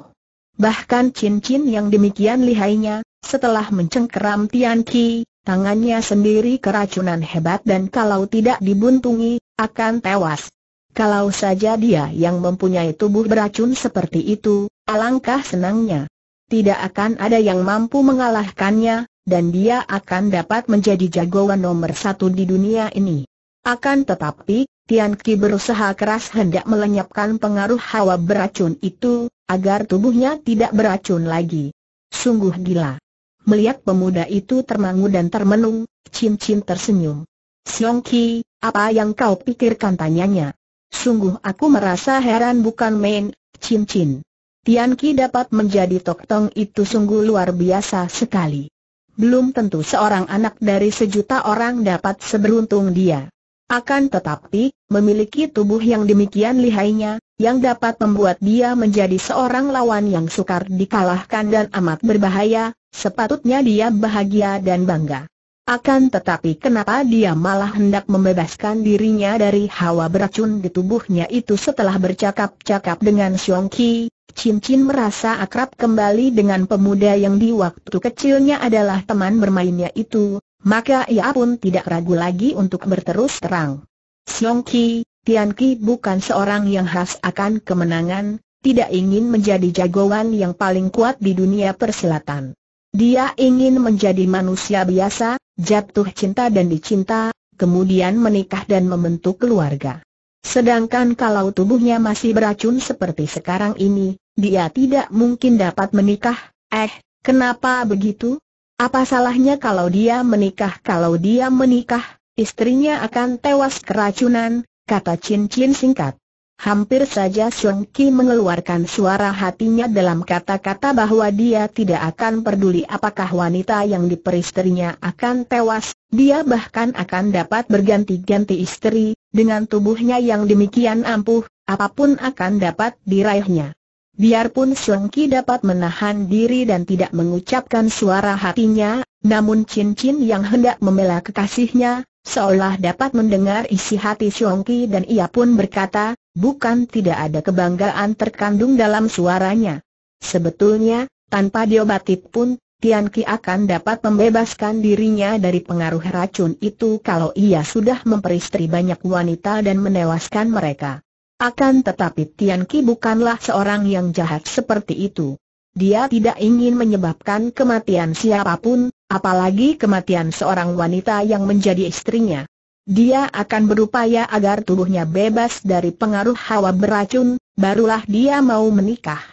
Bahkan cincin yang demikian lihainya, setelah mencengkeram Tian Ki, tangannya sendiri keracunan hebat dan kalau tidak dibuntungi, akan tewas. Kalau saja dia yang mempunyai tubuh beracun seperti itu, alangkah senangnya tidak akan ada yang mampu mengalahkannya, dan dia akan dapat menjadi jagoan nomor satu di dunia ini. Akan tetapi, Tian Ki berusaha keras hendak melenyapkan pengaruh hawa beracun itu, agar tubuhnya tidak beracun lagi. Sungguh gila. Melihat pemuda itu termangu dan termenung, Chin Chin tersenyum. Siong Ki, apa yang kau pikirkan tanyanya? Sungguh aku merasa heran bukan main, Chin Chin. Tian Ki dapat menjadi Tok Tong itu sungguh luar biasa sekali. Belum tentu seorang anak dari sejuta orang dapat seberuntung dia. Akan tetapi, memiliki tubuh yang demikian lihainya, yang dapat membuat dia menjadi seorang lawan yang sukar dikalahkan dan amat berbahaya, sepatutnya dia bahagia dan bangga. Akan tetapi kenapa dia malah hendak membebaskan dirinya dari hawa beracun di tubuhnya itu setelah bercakap-cakap dengan Xiong Qi, Cincin merasa akrab kembali dengan pemuda yang di waktu kecilnya adalah teman bermainnya itu, maka ia pun tidak ragu lagi untuk berterus terang. Siong Ki, Tian Ki bukan seorang yang khas akan kemenangan, tidak ingin menjadi jagoan yang paling kuat di dunia persilatan. Dia ingin menjadi manusia biasa, jatuh cinta dan dicinta, kemudian menikah dan membentuk keluarga. Sedangkan kalau tubuhnya masih beracun seperti sekarang ini, dia tidak mungkin dapat menikah, eh, kenapa begitu? Apa salahnya kalau dia menikah? Kalau dia menikah, istrinya akan tewas keracunan, kata Chin Chin singkat. Hampir saja Song Ki mengeluarkan suara hatinya dalam kata-kata bahwa dia tidak akan peduli apakah wanita yang diperistrinya akan tewas, dia bahkan akan dapat berganti-ganti istri, dengan tubuhnya yang demikian ampuh, apapun akan dapat diraihnya. Biarpun Songki Ki dapat menahan diri dan tidak mengucapkan suara hatinya, namun cincin yang hendak membela kekasihnya, seolah dapat mendengar isi hati Songki Ki dan ia pun berkata, bukan tidak ada kebanggaan terkandung dalam suaranya. Sebetulnya, tanpa diobati pun, Tian Ki akan dapat membebaskan dirinya dari pengaruh racun itu kalau ia sudah memperistri banyak wanita dan menewaskan mereka. Akan tetapi Tian Ki bukanlah seorang yang jahat seperti itu. Dia tidak ingin menyebabkan kematian siapapun, apalagi kematian seorang wanita yang menjadi istrinya. Dia akan berupaya agar tubuhnya bebas dari pengaruh hawa beracun, barulah dia mau menikah.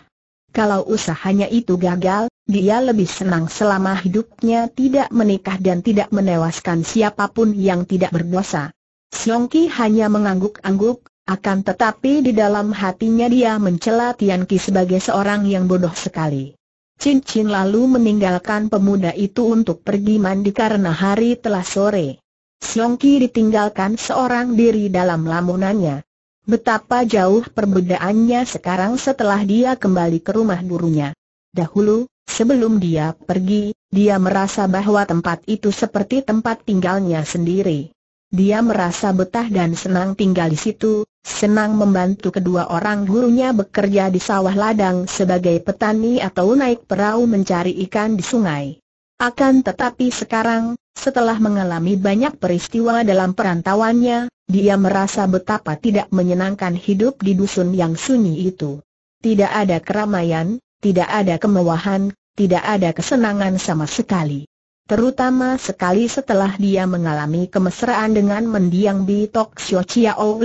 Kalau usahanya itu gagal, dia lebih senang selama hidupnya tidak menikah dan tidak menewaskan siapapun yang tidak berdosa. Siongki hanya mengangguk-angguk, akan tetapi di dalam hatinya dia mencela Tian Ki sebagai seorang yang bodoh sekali. Chin Chin lalu meninggalkan pemuda itu untuk pergi mandi karena hari telah sore. Siong Ki ditinggalkan seorang diri dalam lamunannya. Betapa jauh perbedaannya sekarang setelah dia kembali ke rumah gurunya. Dahulu, sebelum dia pergi, dia merasa bahwa tempat itu seperti tempat tinggalnya sendiri. Dia merasa betah dan senang tinggal di situ, senang membantu kedua orang gurunya bekerja di sawah ladang sebagai petani atau naik perahu mencari ikan di sungai. Akan tetapi sekarang, setelah mengalami banyak peristiwa dalam perantauannya, dia merasa betapa tidak menyenangkan hidup di dusun yang sunyi itu. Tidak ada keramaian, tidak ada kemewahan, tidak ada kesenangan sama sekali. Terutama sekali setelah dia mengalami kemesraan dengan mendiang Bitok Xiao Chiao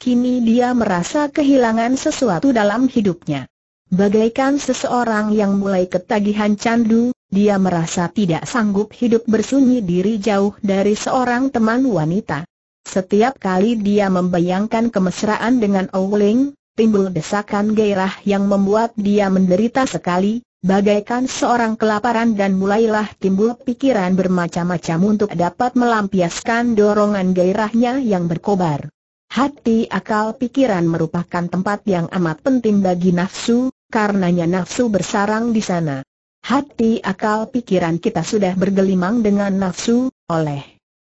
kini dia merasa kehilangan sesuatu dalam hidupnya. Bagaikan seseorang yang mulai ketagihan candu, dia merasa tidak sanggup hidup bersunyi diri jauh dari seorang teman wanita. Setiap kali dia membayangkan kemesraan dengan Owling, timbul desakan gairah yang membuat dia menderita sekali, bagaikan seorang kelaparan dan mulailah timbul pikiran bermacam-macam untuk dapat melampiaskan dorongan gairahnya yang berkobar. Hati akal pikiran merupakan tempat yang amat penting bagi nafsu, karenanya nafsu bersarang di sana. Hati akal pikiran kita sudah bergelimang dengan nafsu, oleh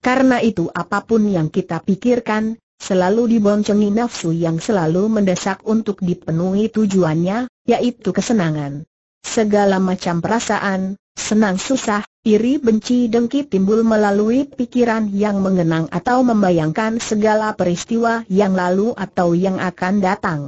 karena itu apapun yang kita pikirkan, selalu diboncengi nafsu yang selalu mendesak untuk dipenuhi tujuannya, yaitu kesenangan. Segala macam perasaan, senang susah, iri benci dengki timbul melalui pikiran yang mengenang atau membayangkan segala peristiwa yang lalu atau yang akan datang.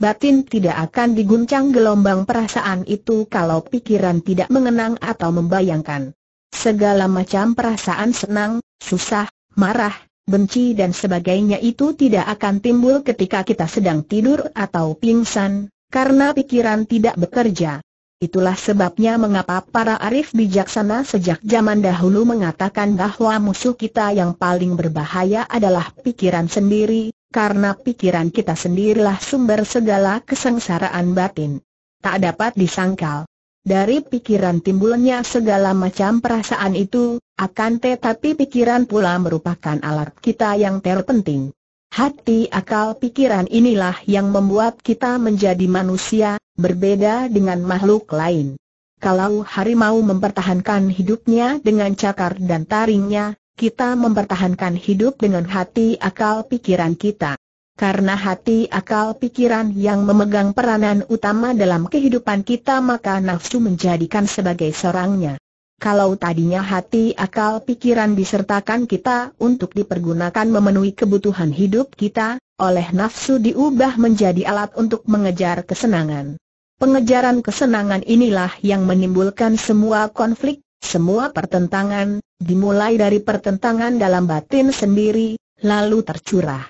Batin tidak akan diguncang gelombang perasaan itu kalau pikiran tidak mengenang atau membayangkan. Segala macam perasaan senang, susah, marah, benci dan sebagainya itu tidak akan timbul ketika kita sedang tidur atau pingsan, karena pikiran tidak bekerja. Itulah sebabnya mengapa para arif bijaksana sejak zaman dahulu mengatakan bahwa musuh kita yang paling berbahaya adalah pikiran sendiri, karena pikiran kita sendirilah sumber segala kesengsaraan batin. Tak dapat disangkal. Dari pikiran timbulnya segala macam perasaan itu, akan tetapi pikiran pula merupakan alat kita yang terpenting. Hati akal pikiran inilah yang membuat kita menjadi manusia, berbeda dengan makhluk lain. Kalau harimau mempertahankan hidupnya dengan cakar dan taringnya, kita mempertahankan hidup dengan hati akal pikiran kita. Karena hati akal pikiran yang memegang peranan utama dalam kehidupan kita maka nafsu menjadikan sebagai seorangnya. Kalau tadinya hati akal pikiran disertakan kita untuk dipergunakan memenuhi kebutuhan hidup kita, oleh nafsu diubah menjadi alat untuk mengejar kesenangan. Pengejaran kesenangan inilah yang menimbulkan semua konflik, semua pertentangan, dimulai dari pertentangan dalam batin sendiri, lalu tercurah.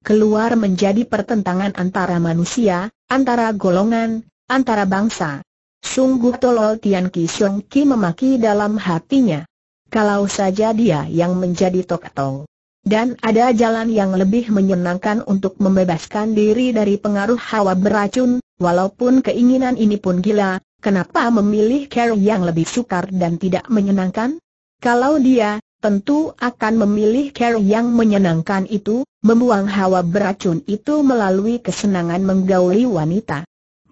Keluar menjadi pertentangan antara manusia, antara golongan, antara bangsa, Sungguh tolol Tian Ki Siong Ki memaki dalam hatinya. Kalau saja dia yang menjadi Tok Tong. Dan ada jalan yang lebih menyenangkan untuk membebaskan diri dari pengaruh hawa beracun, walaupun keinginan ini pun gila, kenapa memilih cara yang lebih sukar dan tidak menyenangkan? Kalau dia, tentu akan memilih cara yang menyenangkan itu, membuang hawa beracun itu melalui kesenangan menggauli wanita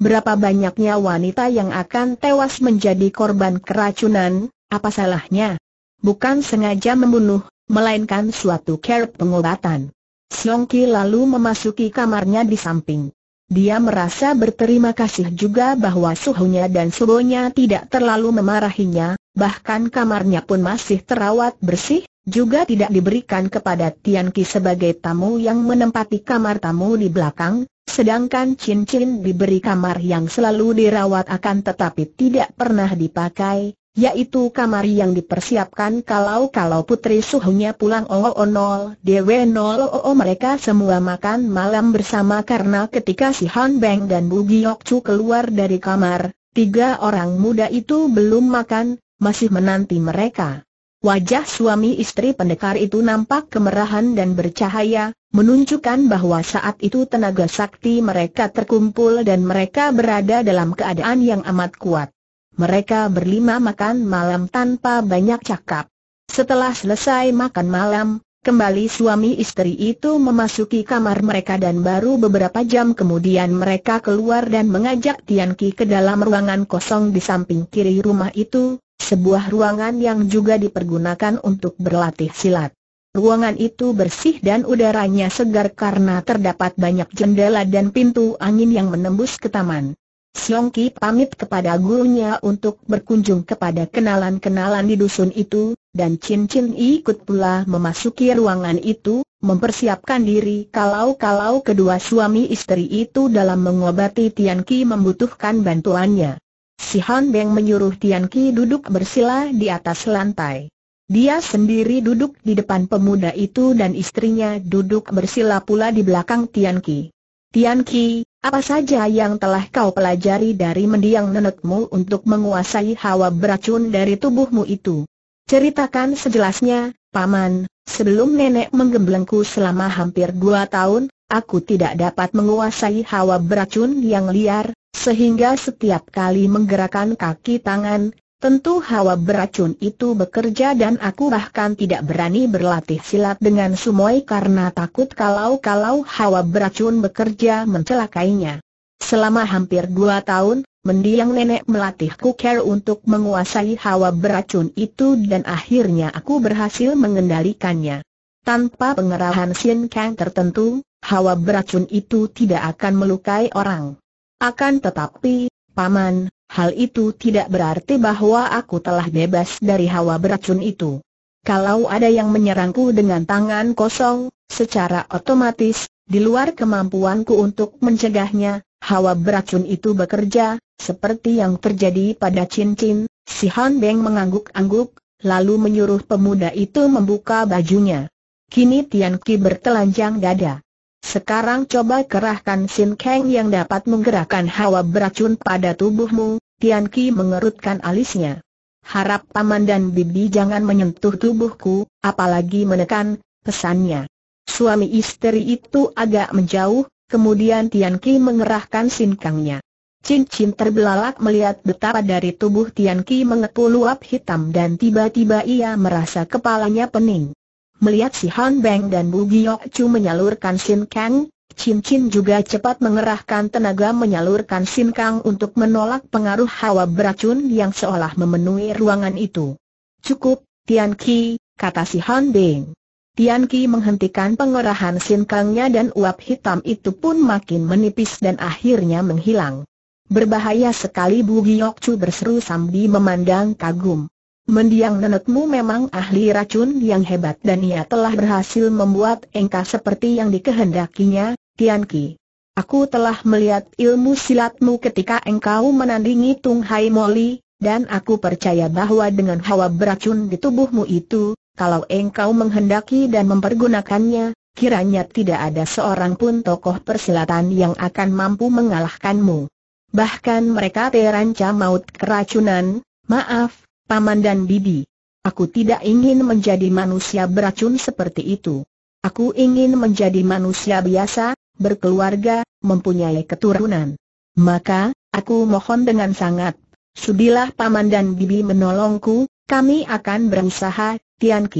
berapa banyaknya wanita yang akan tewas menjadi korban keracunan, apa salahnya? Bukan sengaja membunuh, melainkan suatu care pengobatan. Siong Ki lalu memasuki kamarnya di samping. Dia merasa berterima kasih juga bahwa suhunya dan subonya tidak terlalu memarahinya, bahkan kamarnya pun masih terawat bersih, juga tidak diberikan kepada Tian Ki sebagai tamu yang menempati kamar tamu di belakang, Sedangkan cincin diberi kamar yang selalu dirawat akan tetapi tidak pernah dipakai, yaitu kamar yang dipersiapkan kalau-kalau putri suhunya pulang oo oh oh nol, dw oh, oh, mereka semua makan malam bersama karena ketika si Han Beng dan Bu Giok Chu keluar dari kamar, tiga orang muda itu belum makan, masih menanti mereka. Wajah suami istri pendekar itu nampak kemerahan dan bercahaya, menunjukkan bahwa saat itu tenaga sakti mereka terkumpul dan mereka berada dalam keadaan yang amat kuat. Mereka berlima makan malam tanpa banyak cakap. Setelah selesai makan malam, Kembali suami istri itu memasuki kamar mereka dan baru beberapa jam kemudian mereka keluar dan mengajak Tian Ki ke dalam ruangan kosong di samping kiri rumah itu, sebuah ruangan yang juga dipergunakan untuk berlatih silat. Ruangan itu bersih dan udaranya segar karena terdapat banyak jendela dan pintu angin yang menembus ke taman. Siong Ki pamit kepada gurunya untuk berkunjung kepada kenalan-kenalan di dusun itu, dan Chin Chin ikut pula memasuki ruangan itu, mempersiapkan diri kalau-kalau kedua suami istri itu dalam mengobati Tian Ki membutuhkan bantuannya. Si Han Beng menyuruh Tian Ki duduk bersila di atas lantai. Dia sendiri duduk di depan pemuda itu dan istrinya duduk bersila pula di belakang Tian Ki. Tian Ki, apa saja yang telah kau pelajari dari mendiang nenekmu untuk menguasai hawa beracun dari tubuhmu itu? Ceritakan sejelasnya, Paman, sebelum nenek menggemblengku selama hampir dua tahun, aku tidak dapat menguasai hawa beracun yang liar, sehingga setiap kali menggerakkan kaki tangan, Tentu hawa beracun itu bekerja dan aku bahkan tidak berani berlatih silat dengan Sumoi karena takut kalau-kalau hawa beracun bekerja mencelakainya. Selama hampir dua tahun, mendiang nenek melatih kuker untuk menguasai hawa beracun itu dan akhirnya aku berhasil mengendalikannya. Tanpa pengerahan Sin Kang tertentu, hawa beracun itu tidak akan melukai orang. Akan tetapi, Paman, Hal itu tidak berarti bahwa aku telah bebas dari hawa beracun itu. Kalau ada yang menyerangku dengan tangan kosong, secara otomatis, di luar kemampuanku untuk mencegahnya, hawa beracun itu bekerja, seperti yang terjadi pada cincin, si Han Beng mengangguk-angguk, lalu menyuruh pemuda itu membuka bajunya. Kini Tian Ki bertelanjang dada. Sekarang coba kerahkan Sin Kang yang dapat menggerakkan hawa beracun pada tubuhmu, Tian Ki mengerutkan alisnya. Harap paman dan bibi jangan menyentuh tubuhku, apalagi menekan, pesannya. Suami istri itu agak menjauh, kemudian Tian Ki mengerahkan Sin Kangnya. Cincin terbelalak melihat betapa dari tubuh Tian Ki mengepul uap hitam dan tiba-tiba ia merasa kepalanya pening. Melihat si Han Beng dan Bu Giok Chu menyalurkan Sin Kang, Chin Chin juga cepat mengerahkan tenaga menyalurkan Sin Kang untuk menolak pengaruh hawa beracun yang seolah memenuhi ruangan itu. Cukup, Tian Ki, kata si Han Beng. Tian Ki menghentikan pengerahan Sin Kangnya dan uap hitam itu pun makin menipis dan akhirnya menghilang. Berbahaya sekali Bu Giok Chu berseru sambil memandang kagum. Mendiang nenekmu memang ahli racun yang hebat dan ia telah berhasil membuat engkau seperti yang dikehendakinya, Tianqi. Aku telah melihat ilmu silatmu ketika engkau menandingi Tung Hai Moli, dan aku percaya bahwa dengan hawa beracun di tubuhmu itu, kalau engkau menghendaki dan mempergunakannya, kiranya tidak ada seorang pun tokoh persilatan yang akan mampu mengalahkanmu. Bahkan mereka terancam maut keracunan, maaf, Paman dan Bibi. Aku tidak ingin menjadi manusia beracun seperti itu. Aku ingin menjadi manusia biasa, berkeluarga, mempunyai keturunan. Maka, aku mohon dengan sangat, sudilah Paman dan Bibi menolongku, kami akan berusaha, Tian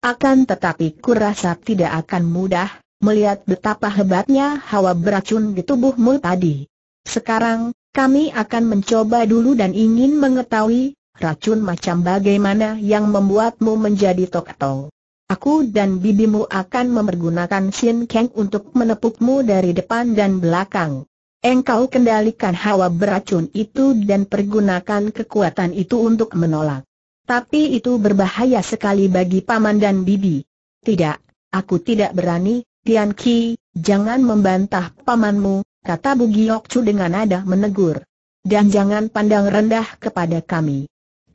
Akan tetapi kurasa tidak akan mudah, melihat betapa hebatnya hawa beracun di tubuhmu tadi. Sekarang, kami akan mencoba dulu dan ingin mengetahui, racun macam bagaimana yang membuatmu menjadi toktol? Aku dan bibimu akan mempergunakan Sin Kang untuk menepukmu dari depan dan belakang. Engkau kendalikan hawa beracun itu dan pergunakan kekuatan itu untuk menolak. Tapi itu berbahaya sekali bagi paman dan bibi. Tidak, aku tidak berani, Tian Qi. jangan membantah pamanmu, kata Bu Bugiokcu dengan nada menegur. Dan jangan pandang rendah kepada kami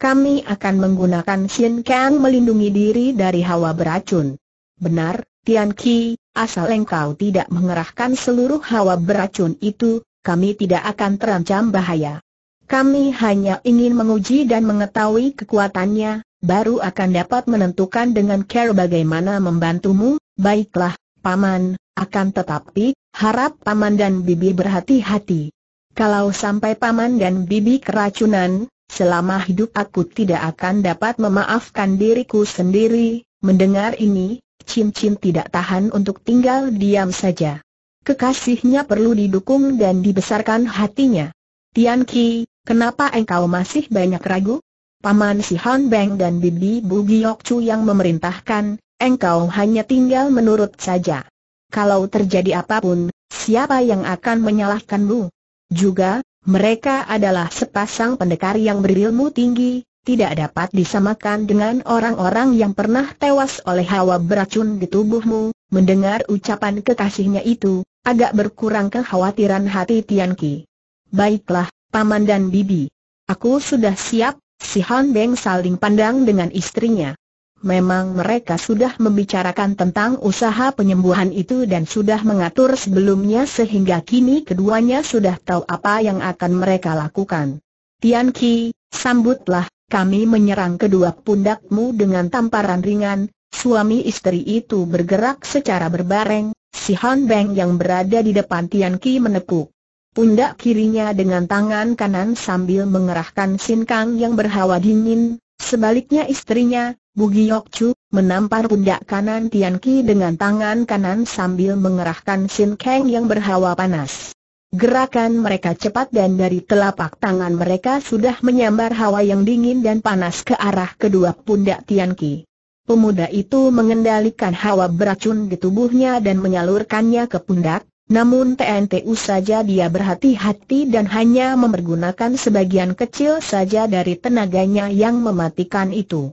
kami akan menggunakan Xin Kang melindungi diri dari hawa beracun. Benar, Tian Qi. asal engkau tidak mengerahkan seluruh hawa beracun itu, kami tidak akan terancam bahaya. Kami hanya ingin menguji dan mengetahui kekuatannya, baru akan dapat menentukan dengan care bagaimana membantumu, baiklah, Paman, akan tetapi, harap Paman dan Bibi berhati-hati. Kalau sampai Paman dan Bibi keracunan, selama hidup aku tidak akan dapat memaafkan diriku sendiri. Mendengar ini, cincin tidak tahan untuk tinggal diam saja. Kekasihnya perlu didukung dan dibesarkan hatinya. Tian Ki, kenapa engkau masih banyak ragu? Paman Si Han Beng dan Bibi Bu Giok Chu yang memerintahkan, engkau hanya tinggal menurut saja. Kalau terjadi apapun, siapa yang akan menyalahkanmu? Juga, mereka adalah sepasang pendekar yang berilmu tinggi, tidak dapat disamakan dengan orang-orang yang pernah tewas oleh hawa beracun di tubuhmu. Mendengar ucapan kekasihnya itu, agak berkurang kekhawatiran hati Tianqi. Baiklah, Paman dan Bibi. Aku sudah siap, si Han Beng saling pandang dengan istrinya. Memang mereka sudah membicarakan tentang usaha penyembuhan itu dan sudah mengatur sebelumnya sehingga kini keduanya sudah tahu apa yang akan mereka lakukan. Tian Ki, sambutlah, kami menyerang kedua pundakmu dengan tamparan ringan, suami istri itu bergerak secara berbareng, si Han Beng yang berada di depan Tian Ki menepuk pundak kirinya dengan tangan kanan sambil mengerahkan sinkang yang berhawa dingin, sebaliknya istrinya, Yok Chu, menampar pundak kanan Tian Ki dengan tangan kanan sambil mengerahkan Sin Kang yang berhawa panas. Gerakan mereka cepat dan dari telapak tangan mereka sudah menyambar hawa yang dingin dan panas ke arah kedua pundak Tian Ki. Pemuda itu mengendalikan hawa beracun di tubuhnya dan menyalurkannya ke pundak, namun TNTU saja dia berhati-hati dan hanya mempergunakan sebagian kecil saja dari tenaganya yang mematikan itu.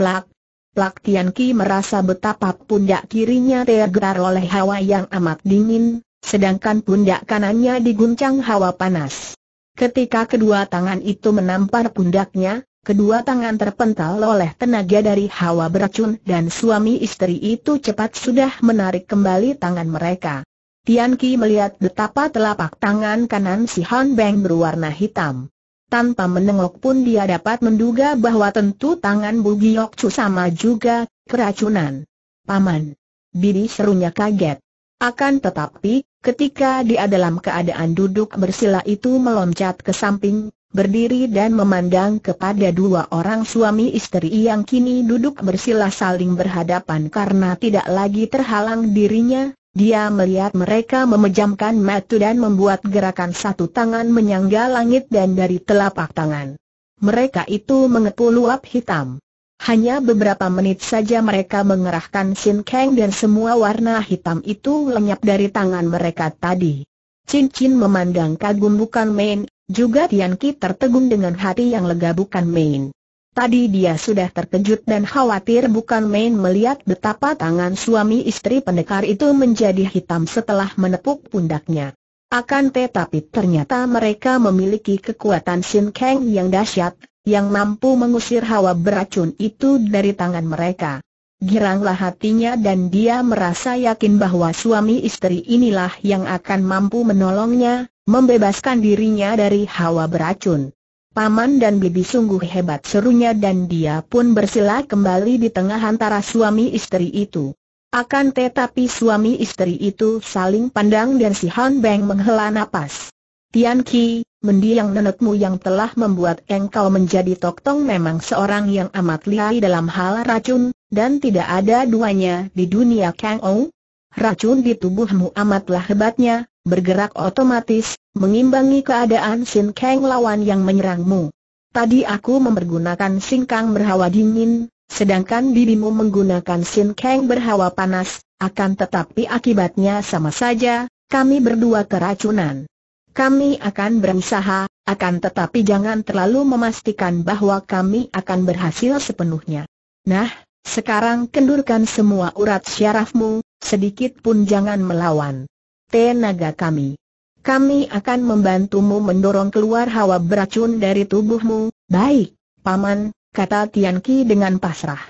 Plak, plak Tian Ki merasa betapa pundak kirinya tergetar oleh hawa yang amat dingin, sedangkan pundak kanannya diguncang hawa panas. Ketika kedua tangan itu menampar pundaknya, kedua tangan terpental oleh tenaga dari hawa beracun dan suami istri itu cepat sudah menarik kembali tangan mereka. Tian Ki melihat betapa telapak tangan kanan si Han Beng berwarna hitam. Tanpa menengok pun dia dapat menduga bahwa tentu tangan Bugiok Giok Chu sama juga, keracunan. Paman. Bidi serunya kaget. Akan tetapi, ketika dia dalam keadaan duduk bersila itu meloncat ke samping, berdiri dan memandang kepada dua orang suami istri yang kini duduk bersila saling berhadapan karena tidak lagi terhalang dirinya, dia melihat mereka memejamkan mata dan membuat gerakan satu tangan menyangga langit dan dari telapak tangan. Mereka itu mengepul luap hitam. Hanya beberapa menit saja mereka mengerahkan Sin Kang dan semua warna hitam itu lenyap dari tangan mereka tadi. Cincin memandang kagum bukan main, juga Tian Ki tertegun dengan hati yang lega bukan main. Tadi dia sudah terkejut dan khawatir bukan main melihat betapa tangan suami istri pendekar itu menjadi hitam setelah menepuk pundaknya. Akan tetapi ternyata mereka memiliki kekuatan Sin Kang yang dahsyat, yang mampu mengusir hawa beracun itu dari tangan mereka. Giranglah hatinya dan dia merasa yakin bahwa suami istri inilah yang akan mampu menolongnya, membebaskan dirinya dari hawa beracun. Paman dan bibi sungguh hebat serunya dan dia pun bersila kembali di tengah antara suami istri itu. Akan tetapi suami istri itu saling pandang dan si Han Beng menghela nafas. Tian Ki, mendiang nenekmu yang telah membuat engkau menjadi tok tong memang seorang yang amat lihai dalam hal racun, dan tidak ada duanya di dunia Kang Ong, Racun di tubuhmu amatlah hebatnya, bergerak otomatis, mengimbangi keadaan Sin Kang lawan yang menyerangmu. Tadi aku mempergunakan Sin Kang berhawa dingin, sedangkan dirimu menggunakan Sin Kang berhawa panas, akan tetapi akibatnya sama saja, kami berdua keracunan. Kami akan berusaha, akan tetapi jangan terlalu memastikan bahwa kami akan berhasil sepenuhnya. Nah, sekarang kendurkan semua urat syarafmu, Sedikit pun jangan melawan. Tenaga kami. Kami akan membantumu mendorong keluar hawa beracun dari tubuhmu. Baik, Paman, kata Tian Ki dengan pasrah.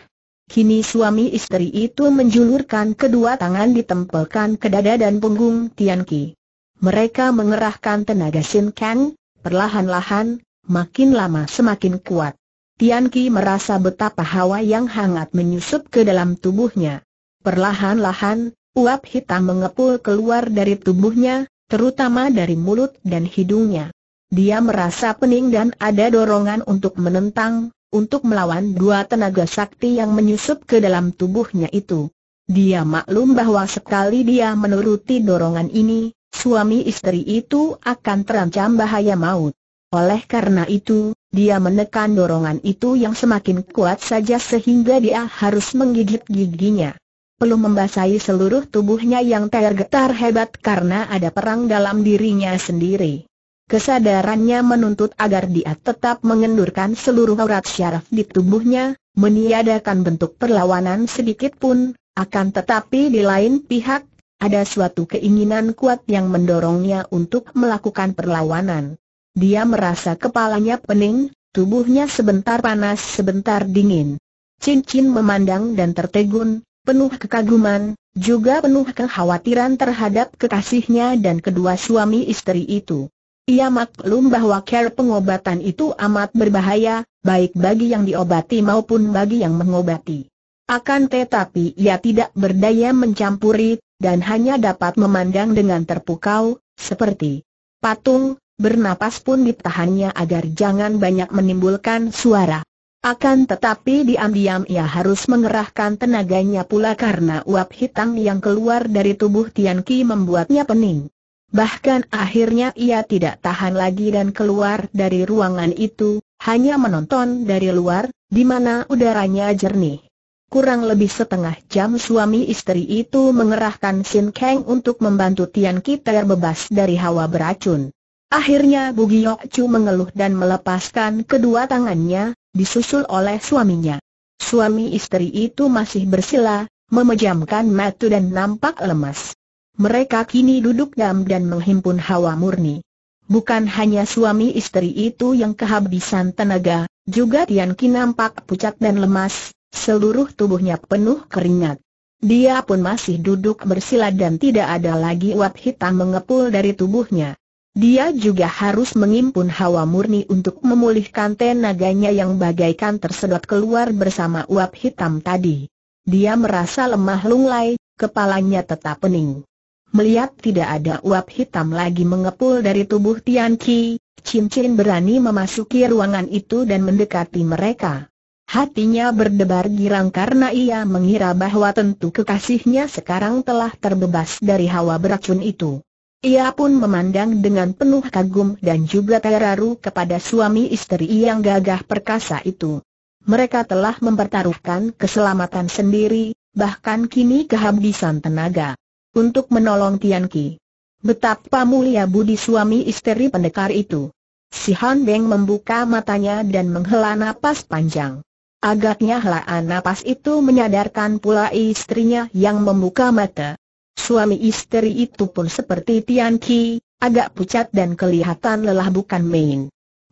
Kini suami istri itu menjulurkan kedua tangan ditempelkan ke dada dan punggung Tian Ki. Mereka mengerahkan tenaga Sin Kang, perlahan-lahan, makin lama semakin kuat. Tian Ki merasa betapa hawa yang hangat menyusup ke dalam tubuhnya. Perlahan-lahan, uap hitam mengepul keluar dari tubuhnya, terutama dari mulut dan hidungnya. Dia merasa pening dan ada dorongan untuk menentang, untuk melawan dua tenaga sakti yang menyusup ke dalam tubuhnya itu. Dia maklum bahwa sekali dia menuruti dorongan ini, suami istri itu akan terancam bahaya maut. Oleh karena itu, dia menekan dorongan itu yang semakin kuat saja sehingga dia harus menggigit giginya peluh membasahi seluruh tubuhnya yang tergetar hebat karena ada perang dalam dirinya sendiri. Kesadarannya menuntut agar dia tetap mengendurkan seluruh aurat syaraf di tubuhnya, meniadakan bentuk perlawanan sedikit pun, akan tetapi di lain pihak, ada suatu keinginan kuat yang mendorongnya untuk melakukan perlawanan. Dia merasa kepalanya pening, tubuhnya sebentar panas sebentar dingin. Cincin memandang dan tertegun, penuh kekaguman, juga penuh kekhawatiran terhadap kekasihnya dan kedua suami istri itu. Ia maklum bahwa care pengobatan itu amat berbahaya, baik bagi yang diobati maupun bagi yang mengobati. Akan tetapi ia tidak berdaya mencampuri, dan hanya dapat memandang dengan terpukau, seperti patung, bernapas pun ditahannya agar jangan banyak menimbulkan suara. Akan tetapi diam-diam ia harus mengerahkan tenaganya pula karena uap hitam yang keluar dari tubuh Tian Ki membuatnya pening. Bahkan akhirnya ia tidak tahan lagi dan keluar dari ruangan itu, hanya menonton dari luar, di mana udaranya jernih. Kurang lebih setengah jam suami istri itu mengerahkan Sin Kang untuk membantu Tian Ki terbebas dari hawa beracun. Akhirnya Bugiok Chu mengeluh dan melepaskan kedua tangannya, disusul oleh suaminya. Suami istri itu masih bersila, memejamkan mata dan nampak lemas. Mereka kini duduk diam dan menghimpun hawa murni. Bukan hanya suami istri itu yang kehabisan tenaga, juga Tian Ki nampak pucat dan lemas, seluruh tubuhnya penuh keringat. Dia pun masih duduk bersila dan tidak ada lagi uap hitam mengepul dari tubuhnya. Dia juga harus mengimpun hawa murni untuk memulihkan tenaganya yang bagaikan tersedot keluar bersama uap hitam tadi. Dia merasa lemah lunglai, kepalanya tetap pening. Melihat tidak ada uap hitam lagi mengepul dari tubuh Tian Qi, Cincin berani memasuki ruangan itu dan mendekati mereka. Hatinya berdebar girang karena ia mengira bahwa tentu kekasihnya sekarang telah terbebas dari hawa beracun itu. Ia pun memandang dengan penuh kagum dan juga teraru kepada suami istri yang gagah perkasa itu. Mereka telah mempertaruhkan keselamatan sendiri, bahkan kini kehabisan tenaga. Untuk menolong Tian Ki. Betapa mulia budi suami istri pendekar itu. Si Han Deng membuka matanya dan menghela napas panjang. Agaknya helaan napas itu menyadarkan pula istrinya yang membuka mata. Suami istri itu pun seperti Tian Ki, agak pucat dan kelihatan lelah bukan main.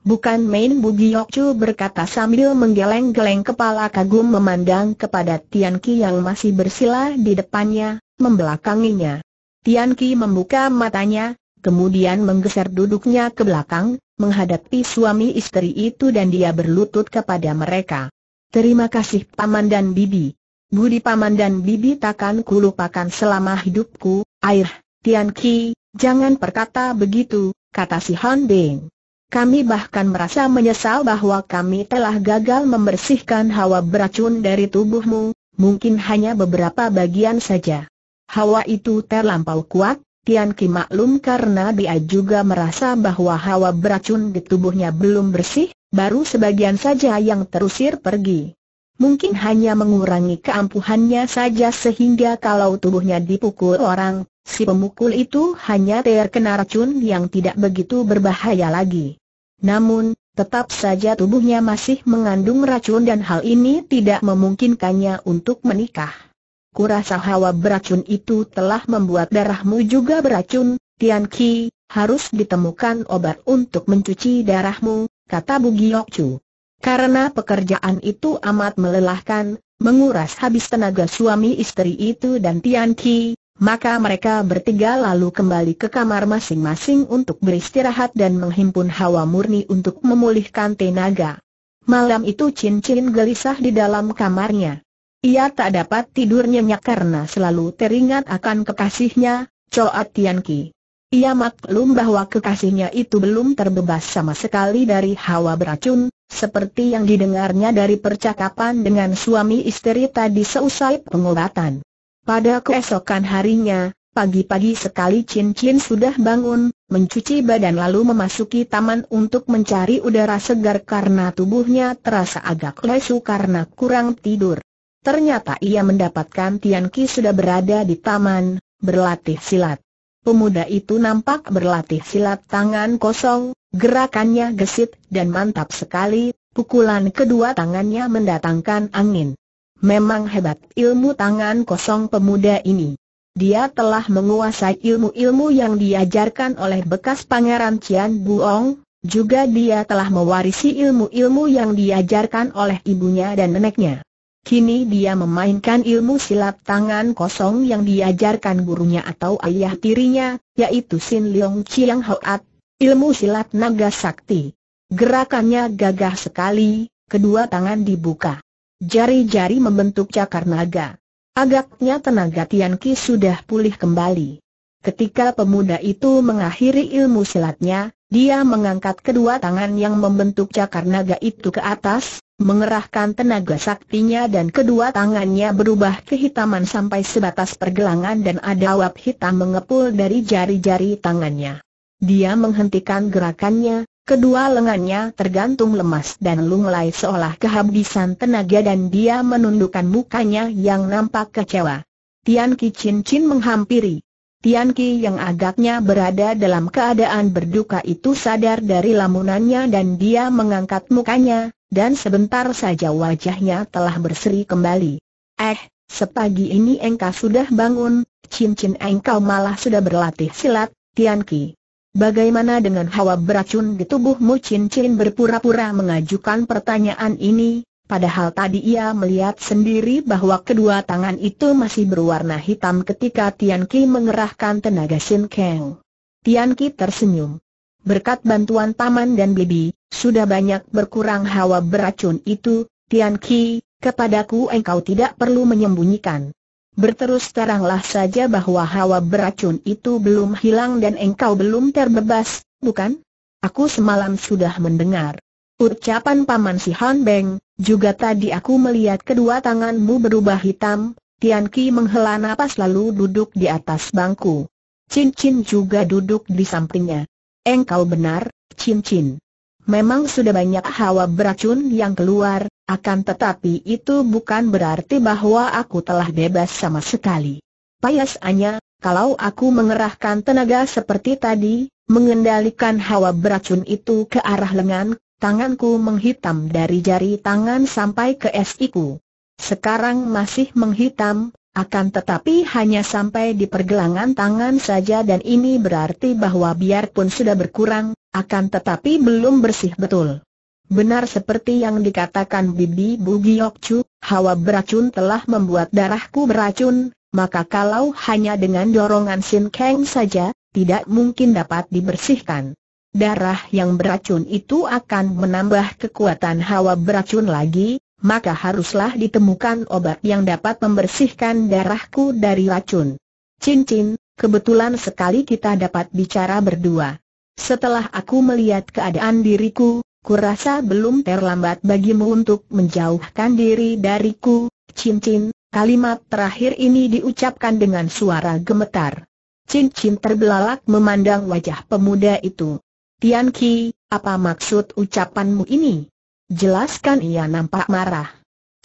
Bukan main Bu Giok Chu berkata sambil menggeleng-geleng kepala kagum memandang kepada Tian Ki yang masih bersila di depannya, membelakanginya. Tian Ki membuka matanya, kemudian menggeser duduknya ke belakang, menghadapi suami istri itu dan dia berlutut kepada mereka. Terima kasih Paman dan Bibi. Budi paman dan bibi takkan kulupakan selama hidupku, air, Tian Ki, jangan perkata begitu, kata si Han Bing. Kami bahkan merasa menyesal bahwa kami telah gagal membersihkan hawa beracun dari tubuhmu, mungkin hanya beberapa bagian saja. Hawa itu terlampau kuat, Tian Ki maklum karena dia juga merasa bahwa hawa beracun di tubuhnya belum bersih, baru sebagian saja yang terusir pergi mungkin hanya mengurangi keampuhannya saja sehingga kalau tubuhnya dipukul orang, si pemukul itu hanya terkena racun yang tidak begitu berbahaya lagi. Namun, tetap saja tubuhnya masih mengandung racun dan hal ini tidak memungkinkannya untuk menikah. Kurasa hawa beracun itu telah membuat darahmu juga beracun, Tian Ki, harus ditemukan obat untuk mencuci darahmu, kata Bugiok Chu. Karena pekerjaan itu amat melelahkan, menguras habis tenaga suami istri itu dan Tian Ki, maka mereka bertiga lalu kembali ke kamar masing-masing untuk beristirahat dan menghimpun hawa murni untuk memulihkan tenaga. Malam itu cincin gelisah di dalam kamarnya. Ia tak dapat tidur nyenyak karena selalu teringat akan kekasihnya, Choat Tian Ki. Ia maklum bahwa kekasihnya itu belum terbebas sama sekali dari hawa beracun, seperti yang didengarnya dari percakapan dengan suami istri tadi seusai pengobatan. Pada keesokan harinya, pagi-pagi sekali cincin sudah bangun, mencuci badan lalu memasuki taman untuk mencari udara segar karena tubuhnya terasa agak lesu karena kurang tidur. Ternyata ia mendapatkan Tian Ki sudah berada di taman, berlatih silat. Pemuda itu nampak berlatih silat tangan kosong, gerakannya gesit dan mantap sekali, pukulan kedua tangannya mendatangkan angin. Memang hebat ilmu tangan kosong pemuda ini. Dia telah menguasai ilmu-ilmu yang diajarkan oleh bekas pangeran Cian Buong, juga dia telah mewarisi ilmu-ilmu yang diajarkan oleh ibunya dan neneknya. Kini dia memainkan ilmu silat tangan kosong yang diajarkan gurunya atau ayah tirinya, yaitu Sin Leong Chiang Hoat, ilmu silat naga sakti. Gerakannya gagah sekali, kedua tangan dibuka. Jari-jari membentuk cakar naga. Agaknya tenaga Tian Ki sudah pulih kembali. Ketika pemuda itu mengakhiri ilmu silatnya, dia mengangkat kedua tangan yang membentuk cakar naga itu ke atas, mengerahkan tenaga saktinya dan kedua tangannya berubah kehitaman sampai sebatas pergelangan dan ada uap hitam mengepul dari jari-jari tangannya. Dia menghentikan gerakannya, Kedua lengannya tergantung lemas dan lunglai seolah kehabisan tenaga dan dia menundukkan mukanya yang nampak kecewa. Tian Chin Chin menghampiri. Tian Ki yang agaknya berada dalam keadaan berduka itu sadar dari lamunannya dan dia mengangkat mukanya, dan sebentar saja wajahnya telah berseri kembali. Eh, sepagi ini engkau sudah bangun, cincin engkau malah sudah berlatih silat, Tian Ki. Bagaimana dengan hawa beracun di tubuhmu? Cincin berpura-pura mengajukan pertanyaan ini, Padahal tadi ia melihat sendiri bahwa kedua tangan itu masih berwarna hitam ketika Tian Ki mengerahkan tenaga Sin Kang. Tian Ki tersenyum. Berkat bantuan Taman dan Bibi, sudah banyak berkurang hawa beracun itu, Tian Ki, kepadaku engkau tidak perlu menyembunyikan. Berterus teranglah saja bahwa hawa beracun itu belum hilang dan engkau belum terbebas, bukan? Aku semalam sudah mendengar. Ucapan Paman Si Han Beng, juga tadi aku melihat kedua tanganmu berubah hitam, Tian Ki menghela napas lalu duduk di atas bangku. Cin Cin juga duduk di sampingnya. Engkau benar, Cin Cin. Memang sudah banyak hawa beracun yang keluar, akan tetapi itu bukan berarti bahwa aku telah bebas sama sekali. Payasannya, kalau aku mengerahkan tenaga seperti tadi, mengendalikan hawa beracun itu ke arah lengan Tanganku menghitam dari jari tangan sampai ke esiku. Sekarang masih menghitam, akan tetapi hanya sampai di pergelangan tangan saja dan ini berarti bahwa biarpun sudah berkurang, akan tetapi belum bersih betul. Benar seperti yang dikatakan Bibi Bugiokcu, hawa beracun telah membuat darahku beracun, maka kalau hanya dengan dorongan Sin Kang saja, tidak mungkin dapat dibersihkan darah yang beracun itu akan menambah kekuatan hawa beracun lagi, maka haruslah ditemukan obat yang dapat membersihkan darahku dari racun. Cincin, kebetulan sekali kita dapat bicara berdua. Setelah aku melihat keadaan diriku, kurasa belum terlambat bagimu untuk menjauhkan diri dariku, cincin, kalimat terakhir ini diucapkan dengan suara gemetar. Cincin terbelalak memandang wajah pemuda itu. Tian Ki, apa maksud ucapanmu ini? Jelaskan ia nampak marah.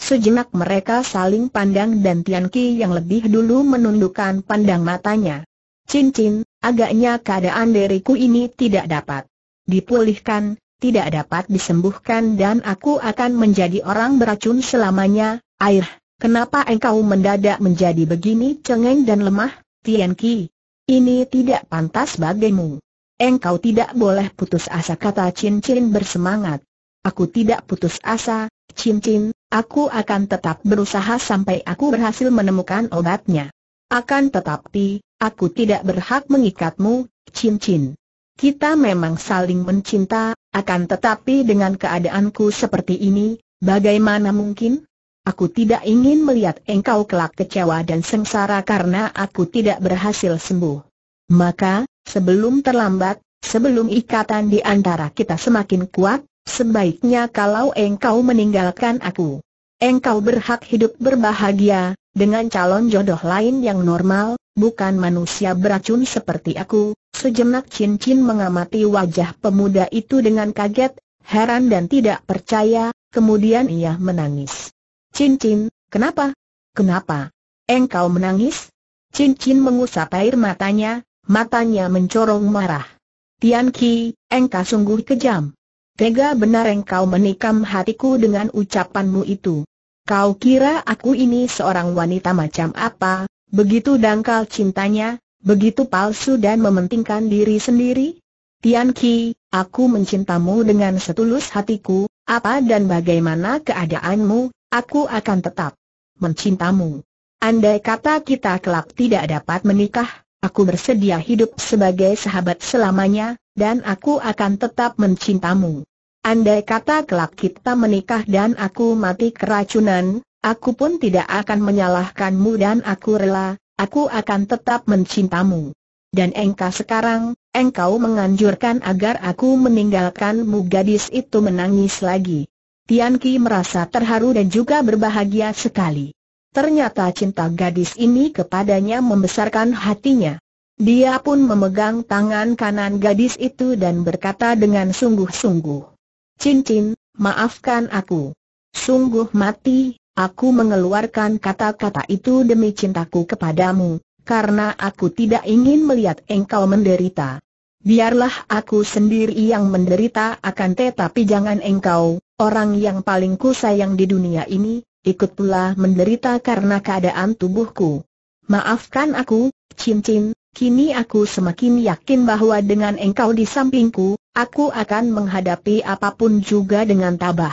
Sejenak mereka saling pandang dan Tian Ki yang lebih dulu menundukkan pandang matanya. Cincin, agaknya keadaan diriku ini tidak dapat dipulihkan, tidak dapat disembuhkan dan aku akan menjadi orang beracun selamanya. Air, kenapa engkau mendadak menjadi begini cengeng dan lemah, Tian Ki? Ini tidak pantas bagimu. Engkau tidak boleh putus asa kata cincin bersemangat. Aku tidak putus asa, cincin, aku akan tetap berusaha sampai aku berhasil menemukan obatnya. Akan tetapi, aku tidak berhak mengikatmu, cincin. Kita memang saling mencinta, akan tetapi dengan keadaanku seperti ini, bagaimana mungkin? Aku tidak ingin melihat engkau kelak kecewa dan sengsara karena aku tidak berhasil sembuh. Maka, Sebelum terlambat, sebelum ikatan di antara kita semakin kuat, sebaiknya kalau engkau meninggalkan aku. Engkau berhak hidup berbahagia, dengan calon jodoh lain yang normal, bukan manusia beracun seperti aku. Sejenak cincin mengamati wajah pemuda itu dengan kaget, heran dan tidak percaya, kemudian ia menangis. Cincin, kenapa? Kenapa? Engkau menangis? Cincin mengusap air matanya, matanya mencorong marah. Tian Ki, engkau sungguh kejam. Tega benar engkau menikam hatiku dengan ucapanmu itu. Kau kira aku ini seorang wanita macam apa, begitu dangkal cintanya, begitu palsu dan mementingkan diri sendiri? Tian Ki, aku mencintamu dengan setulus hatiku, apa dan bagaimana keadaanmu, aku akan tetap mencintamu. Andai kata kita kelak tidak dapat menikah, Aku bersedia hidup sebagai sahabat selamanya, dan aku akan tetap mencintamu. Andai kata kelak kita menikah dan aku mati keracunan, aku pun tidak akan menyalahkanmu dan aku rela, aku akan tetap mencintamu. Dan engkau sekarang, engkau menganjurkan agar aku meninggalkanmu gadis itu menangis lagi. Tianqi merasa terharu dan juga berbahagia sekali. Ternyata cinta gadis ini kepadanya membesarkan hatinya. Dia pun memegang tangan kanan gadis itu dan berkata dengan sungguh-sungguh. Cincin, maafkan aku. Sungguh mati, aku mengeluarkan kata-kata itu demi cintaku kepadamu, karena aku tidak ingin melihat engkau menderita. Biarlah aku sendiri yang menderita akan tetapi jangan engkau, orang yang paling kusayang di dunia ini, ikut pula menderita karena keadaan tubuhku. Maafkan aku, cincin, kini aku semakin yakin bahwa dengan engkau di sampingku, aku akan menghadapi apapun juga dengan tabah.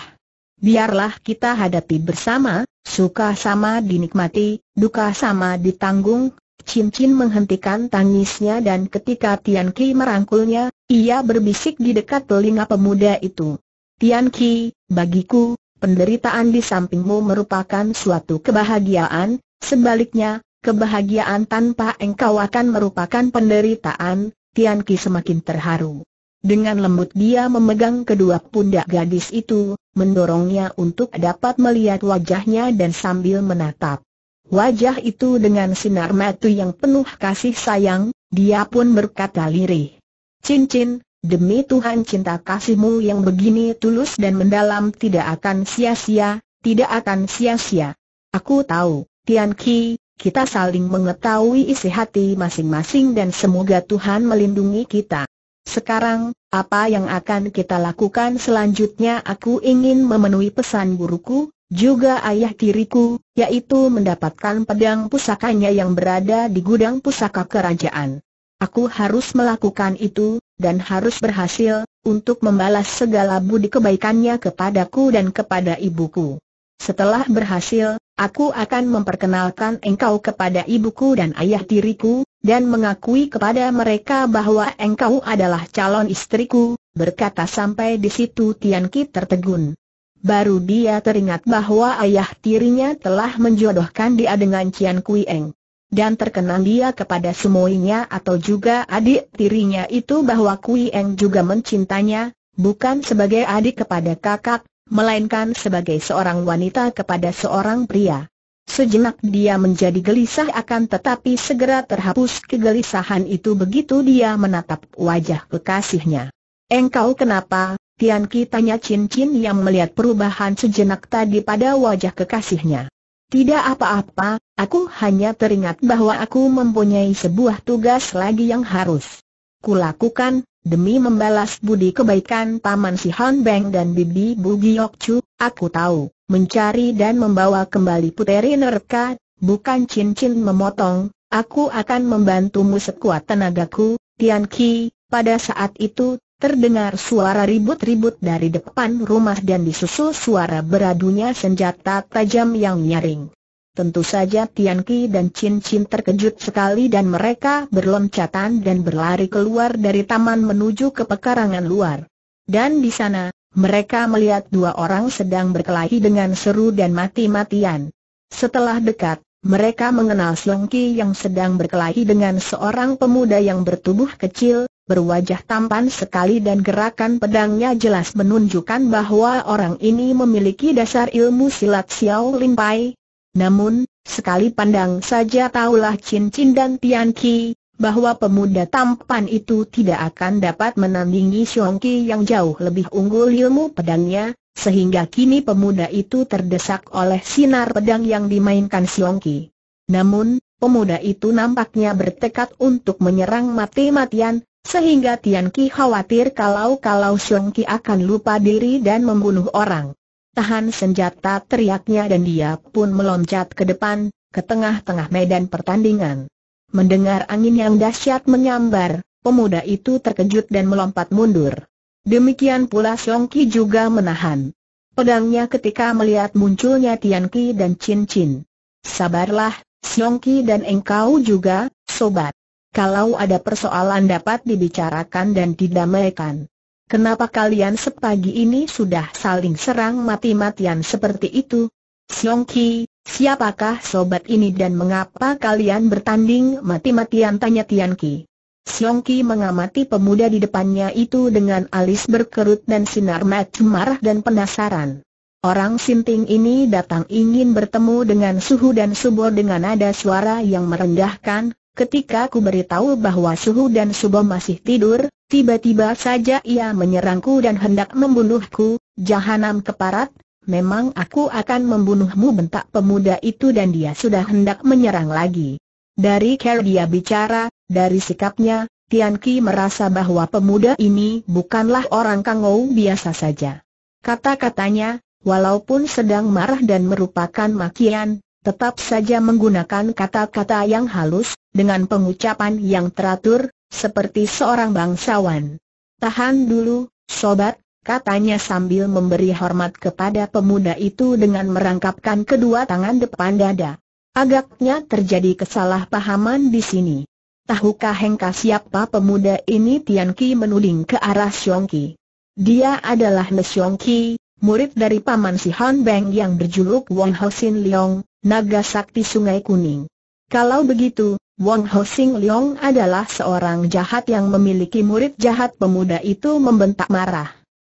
Biarlah kita hadapi bersama, suka sama dinikmati, duka sama ditanggung, Cincin menghentikan tangisnya dan ketika Tian Ki merangkulnya, ia berbisik di dekat telinga pemuda itu. Tian Ki, bagiku, penderitaan di sampingmu merupakan suatu kebahagiaan, sebaliknya, kebahagiaan tanpa engkau akan merupakan penderitaan, Tian Ki semakin terharu. Dengan lembut dia memegang kedua pundak gadis itu, mendorongnya untuk dapat melihat wajahnya dan sambil menatap. Wajah itu dengan sinar mata yang penuh kasih sayang, dia pun berkata lirih. Cincin, Demi Tuhan cinta kasihmu yang begini tulus dan mendalam tidak akan sia-sia, tidak akan sia-sia. Aku tahu, Tian Ki, kita saling mengetahui isi hati masing-masing dan semoga Tuhan melindungi kita. Sekarang, apa yang akan kita lakukan selanjutnya aku ingin memenuhi pesan guruku, juga ayah tiriku, yaitu mendapatkan pedang pusakanya yang berada di gudang pusaka kerajaan. Aku harus melakukan itu, dan harus berhasil, untuk membalas segala budi kebaikannya kepadaku dan kepada ibuku. Setelah berhasil, aku akan memperkenalkan engkau kepada ibuku dan ayah tiriku, dan mengakui kepada mereka bahwa engkau adalah calon istriku, berkata sampai di situ Tian Ki tertegun. Baru dia teringat bahwa ayah tirinya telah menjodohkan dia dengan Cian Kui Eng dan terkenang dia kepada semuanya atau juga adik tirinya itu bahwa Kui Eng juga mencintanya, bukan sebagai adik kepada kakak, melainkan sebagai seorang wanita kepada seorang pria. Sejenak dia menjadi gelisah akan tetapi segera terhapus kegelisahan itu begitu dia menatap wajah kekasihnya. Engkau kenapa, Tian Ki tanya cincin yang melihat perubahan sejenak tadi pada wajah kekasihnya. Tidak apa-apa, aku hanya teringat bahwa aku mempunyai sebuah tugas lagi yang harus kulakukan, demi membalas budi kebaikan Paman Si Han Beng dan Bibi Bugi Giok Chu, aku tahu, mencari dan membawa kembali puteri nerka, bukan cincin memotong, aku akan membantumu sekuat tenagaku, Tian Ki, pada saat itu, Terdengar suara ribut-ribut dari depan rumah dan disusul suara beradunya senjata tajam yang nyaring. Tentu saja Tian Ki dan Chin Chin terkejut sekali dan mereka berloncatan dan berlari keluar dari taman menuju ke pekarangan luar. Dan di sana, mereka melihat dua orang sedang berkelahi dengan seru dan mati-matian. Setelah dekat, mereka mengenal Song Ki yang sedang berkelahi dengan seorang pemuda yang bertubuh kecil, berwajah tampan sekali dan gerakan pedangnya jelas menunjukkan bahwa orang ini memiliki dasar ilmu silat Xiao Lin Pai. Namun, sekali pandang saja taulah Chin Chin dan Tian Qi, bahwa pemuda tampan itu tidak akan dapat menandingi Xiong Qi yang jauh lebih unggul ilmu pedangnya, sehingga kini pemuda itu terdesak oleh sinar pedang yang dimainkan Xiong Qi. Namun, pemuda itu nampaknya bertekad untuk menyerang mati-matian, sehingga Tian Ki khawatir kalau-kalau Xiong Ki akan lupa diri dan membunuh orang. Tahan senjata teriaknya dan dia pun meloncat ke depan, ke tengah-tengah medan pertandingan. Mendengar angin yang dahsyat menyambar, pemuda itu terkejut dan melompat mundur. Demikian pula Xiong Ki juga menahan pedangnya ketika melihat munculnya Tian Ki dan Chin Chin. Sabarlah, Xiong Ki dan engkau juga, sobat kalau ada persoalan dapat dibicarakan dan didamaikan. Kenapa kalian sepagi ini sudah saling serang mati-matian seperti itu? Siong Ki, siapakah sobat ini dan mengapa kalian bertanding mati-matian tanya Tian Ki? Siong Ki mengamati pemuda di depannya itu dengan alis berkerut dan sinar mata marah dan penasaran. Orang Sinting ini datang ingin bertemu dengan Suhu dan subur dengan nada suara yang merendahkan, Ketika ku beritahu bahwa Suhu dan Subo masih tidur, tiba-tiba saja ia menyerangku dan hendak membunuhku, jahanam keparat, memang aku akan membunuhmu bentak pemuda itu dan dia sudah hendak menyerang lagi. Dari cara dia bicara, dari sikapnya, Tian Ki merasa bahwa pemuda ini bukanlah orang kangou biasa saja. Kata-katanya, walaupun sedang marah dan merupakan makian, Tetap saja menggunakan kata-kata yang halus, dengan pengucapan yang teratur, seperti seorang bangsawan. Tahan dulu, sobat, katanya sambil memberi hormat kepada pemuda itu dengan merangkapkan kedua tangan depan dada. Agaknya terjadi kesalahpahaman di sini. Tahukah Hengka siapa pemuda ini Tian Ki menuling ke arah Xiong Ki? Dia adalah Nesiong Ki, murid dari paman si Han Beng yang berjuluk Wong Ho Sin Leong, naga sakti Sungai Kuning. Kalau begitu, Wong Ho Sing Leong adalah seorang jahat yang memiliki murid jahat pemuda itu membentak marah.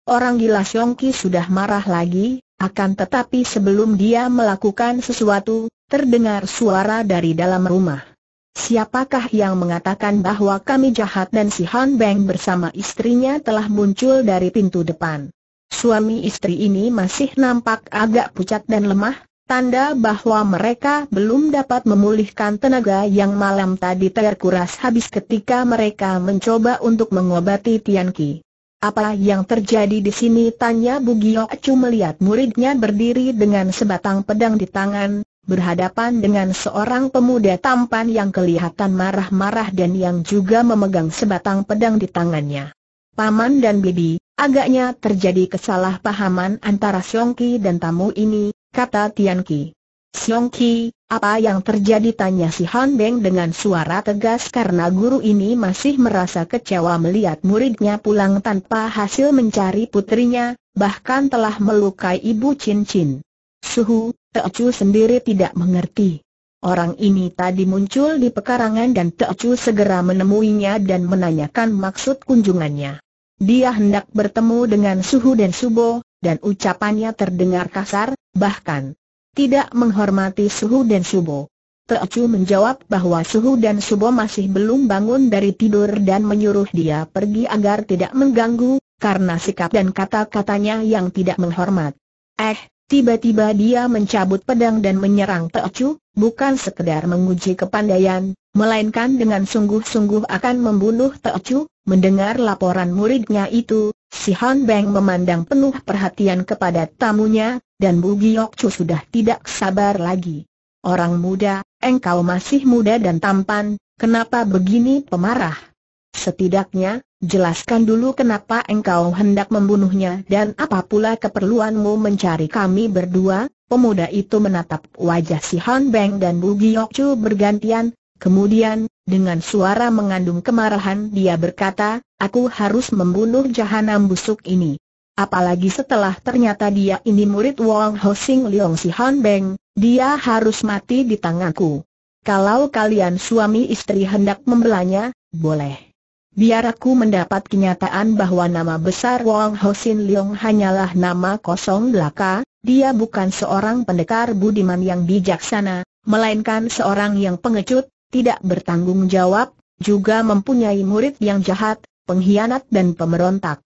Orang gila Siong Ki sudah marah lagi, akan tetapi sebelum dia melakukan sesuatu, terdengar suara dari dalam rumah. Siapakah yang mengatakan bahwa kami jahat dan si Han Beng bersama istrinya telah muncul dari pintu depan? suami istri ini masih nampak agak pucat dan lemah, tanda bahwa mereka belum dapat memulihkan tenaga yang malam tadi terkuras habis ketika mereka mencoba untuk mengobati Tianqi. Apa yang terjadi di sini? Tanya Bugio Acu melihat muridnya berdiri dengan sebatang pedang di tangan, berhadapan dengan seorang pemuda tampan yang kelihatan marah-marah dan yang juga memegang sebatang pedang di tangannya. Paman dan Bibi, agaknya terjadi kesalahpahaman antara Siongki dan tamu ini, kata Tianqi. Ki. Siongki, apa yang terjadi tanya si Han Beng dengan suara tegas karena guru ini masih merasa kecewa melihat muridnya pulang tanpa hasil mencari putrinya, bahkan telah melukai ibu cincin. Suhu, Teocu sendiri tidak mengerti. Orang ini tadi muncul di pekarangan dan Teocu segera menemuinya dan menanyakan maksud kunjungannya. Dia hendak bertemu dengan Suhu dan Subo, dan ucapannya terdengar kasar, bahkan tidak menghormati Suhu dan Subo. Teocu menjawab bahwa Suhu dan Subo masih belum bangun dari tidur dan menyuruh dia pergi agar tidak mengganggu, karena sikap dan kata-katanya yang tidak menghormat. Eh, Tiba-tiba dia mencabut pedang dan menyerang Teocu, bukan sekedar menguji kepandaian, melainkan dengan sungguh-sungguh akan membunuh Teocu. Mendengar laporan muridnya itu, si Han Beng memandang penuh perhatian kepada tamunya, dan Bu Giok sudah tidak sabar lagi. Orang muda, engkau masih muda dan tampan, kenapa begini pemarah? Setidaknya, Jelaskan dulu kenapa engkau hendak membunuhnya dan apa pula keperluanmu mencari kami berdua? Pemuda itu menatap wajah si Han Beng dan Bu Giok Chu bergantian, kemudian, dengan suara mengandung kemarahan dia berkata, aku harus membunuh jahanam busuk ini. Apalagi setelah ternyata dia ini murid Wong Ho Sing Leong si Han Beng, dia harus mati di tanganku. Kalau kalian suami istri hendak membelanya, boleh. Biar aku mendapat kenyataan bahwa nama besar Wang Hosin Leong hanyalah nama kosong belaka, dia bukan seorang pendekar budiman yang bijaksana, melainkan seorang yang pengecut, tidak bertanggung jawab, juga mempunyai murid yang jahat, pengkhianat dan pemberontak.